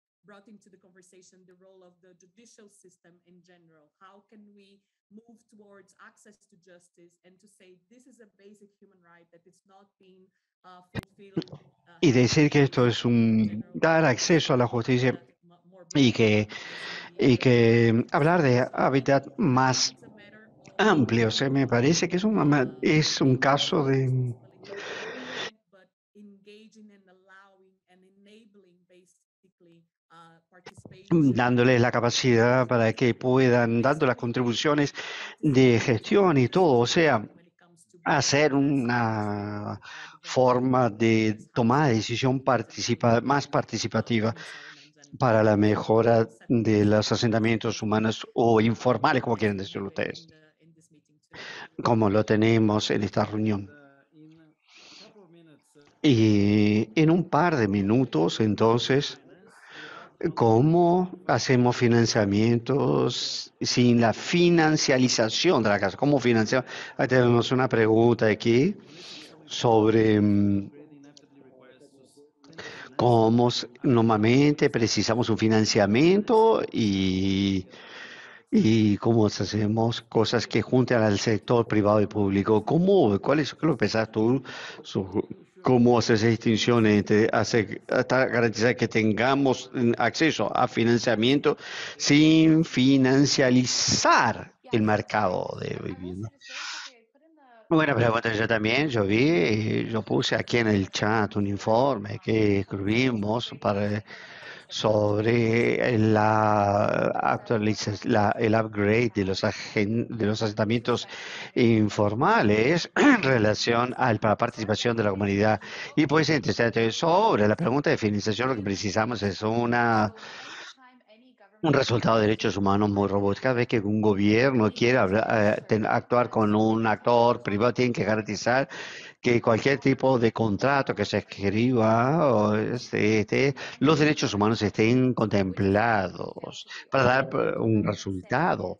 brought into the conversation the role of the judicial system in general. How can we move towards access to justice and to say this is a basic human right that is not being uh, fulfilled? Uh, y decir que esto es un dar acceso a la justicia y que, y que hablar de hábitat más amplio, o sea, me parece que es un, es un caso de Mm, dándoles la capacidad para que puedan, dando las contribuciones de gestión y todo, o sea, hacer una forma de tomar de decisión más participativa para la mejora de los asentamientos humanos o informales, como quieren decirlo ustedes, como lo tenemos en esta reunión. Y en un par de minutos, entonces, ¿Cómo hacemos financiamientos sin la financialización de la casa? ¿Cómo financiamos? Ahí tenemos una pregunta aquí sobre mm, cómo normalmente precisamos un financiamiento y, y cómo hacemos cosas que junten al sector privado y público. ¿Cómo? ¿Cuál es lo que pensás tú? cómo hacer esa distinciones entre garantizar que tengamos mm, acceso a financiamiento sin financializar el mercado de vivienda. Buena pregunta, yo también, yo vi, eh, yo puse aquí en el chat un informe que escribimos para sobre la actualización, el upgrade de los, de los asentamientos informales [clears throat] en relación a la participación de la comunidad. Y pues interesante, sobre la pregunta de financiación, lo que precisamos es una un resultado de derechos humanos muy robusto. Cada vez que un gobierno quiere eh, actuar con un actor privado, tiene que garantizar que cualquier tipo de contrato que se escriba, este, este, los derechos humanos estén contemplados para dar eh, un resultado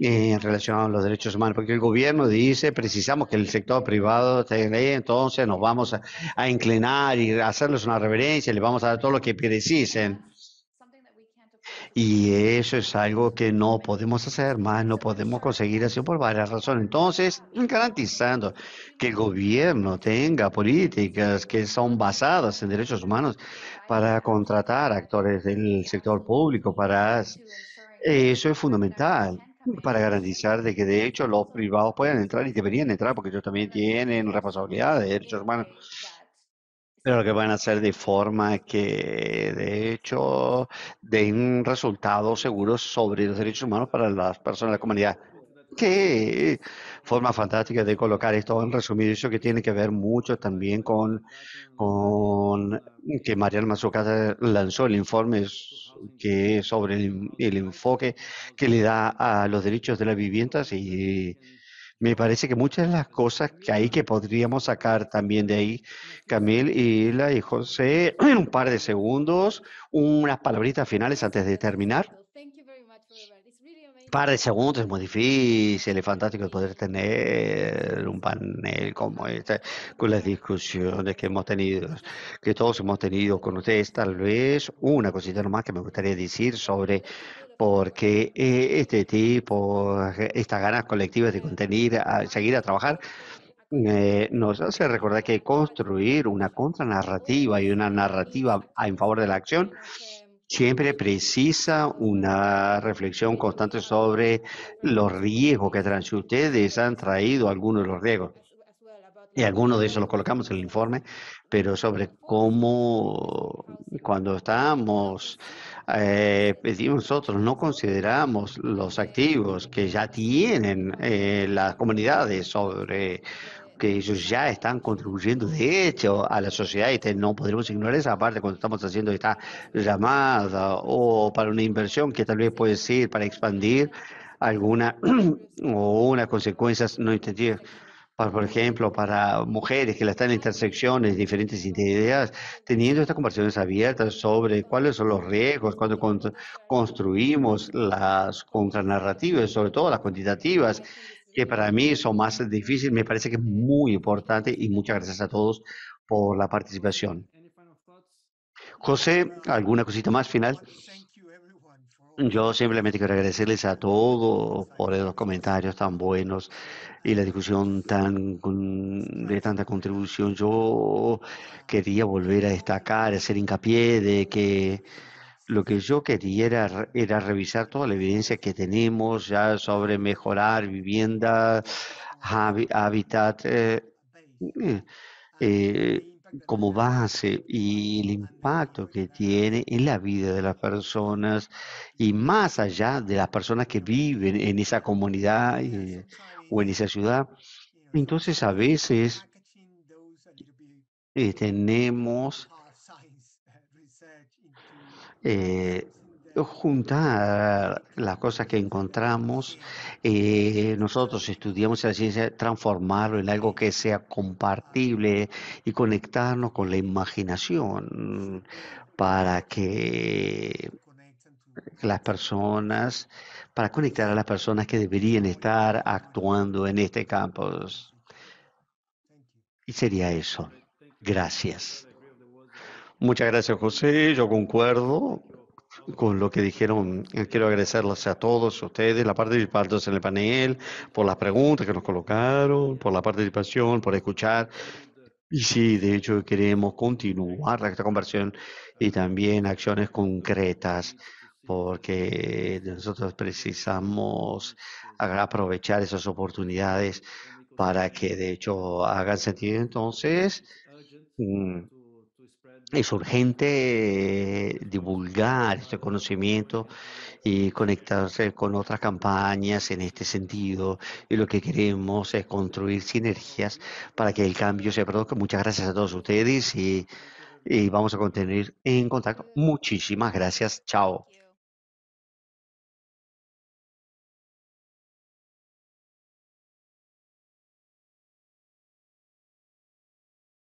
en relación a los derechos humanos, porque el gobierno dice, precisamos que el sector privado esté entonces nos vamos a, inclinar y hacerles una reverencia, les vamos a dar todo lo que precisen. Y eso es algo que no podemos hacer más, no podemos conseguir así por varias razones. Entonces, garantizando que el gobierno tenga políticas que son basadas en derechos humanos para contratar actores del sector público, para eso es fundamental para garantizar de que de hecho los privados puedan entrar y deberían entrar porque ellos también tienen responsabilidad de derechos humanos pero que van a hacer de forma que, de hecho, den resultados seguros sobre los derechos humanos para las personas de la comunidad. Qué forma fantástica de colocar esto en resumido, eso que tiene que ver mucho también con, que Mariana Mazzucato lanzó el informe que sobre el, el, enfoque que le da a los derechos de las viviendas y me parece que muchas de las cosas que hay que podríamos sacar también de ahí, Camil y la y José, [clears throat] un par de segundos, unas palabritas finales antes de terminar. Un par de segundos es muy difícil, es fantástico poder tener un panel como este, con las discusiones que hemos tenido, que todos hemos tenido con ustedes. Tal vez una cosita nomás que me gustaría decir sobre porque eh, este tipo, estas ganas colectivas de contener, a seguir a trabajar, eh, nos hace recordar que construir una contranarrativa y una narrativa en favor de la acción siempre precisa una reflexión constante sobre los riesgos que traen. ustedes han traído algunos de los riesgos, y algunos de esos los colocamos en el informe, pero sobre cómo cuando estamos eh, nosotros no consideramos los activos que ya tienen eh, las comunidades sobre que ellos ya están contribuyendo de hecho a la sociedad y este, no podremos ignorar esa parte cuando estamos haciendo esta llamada o para una inversión que tal vez puede ser para expandir alguna [clears throat] o unas consecuencias no entendidas por ejemplo, para mujeres que están en intersecciones, diferentes ideas, teniendo estas conversaciones abiertas sobre cuáles son los riesgos cuando construimos las contranarrativas, sobre todo las cuantitativas, que para mí son más difíciles, me parece que es muy importante y muchas gracias a todos por la participación. José, ¿alguna cosita más final? Yo simplemente quiero agradecerles a todos por los comentarios tan buenos y la discusión tan de tanta contribución. Yo quería volver a destacar, hacer hincapié de que lo que yo quería era, era revisar toda la evidencia que tenemos ya sobre mejorar vivienda, hábitat. Eh, eh, eh, como base y el impacto que tiene en la vida de las personas y más allá de las personas que viven en esa comunidad eh, o en esa ciudad. Entonces a veces eh, tenemos eh, juntar las cosas que encontramos. Eh, nosotros estudiamos la ciencia, transformarlo en algo que sea compartible y conectarnos con la imaginación para que las personas, para conectar a las personas que deberían estar actuando en este campo. Y sería eso. Gracias. Muchas gracias, José. Yo concuerdo con lo que dijeron. Eh, quiero agradecerles a todos ustedes, la participación en el panel, por las preguntas que nos colocaron, por la participación, por escuchar. Y sí, de hecho queremos continuar esta conversión y también acciones concretas, porque nosotros precisamos aprovechar esas oportunidades para que de hecho hagan sentido entonces mm, es urgente eh, divulgar este conocimiento y conectarse con otras campañas en este sentido. Y lo que queremos es construir sinergias para que el cambio se produzca. Muchas gracias a todos ustedes y, y vamos a continuar en contacto. Muchísimas gracias. Chao.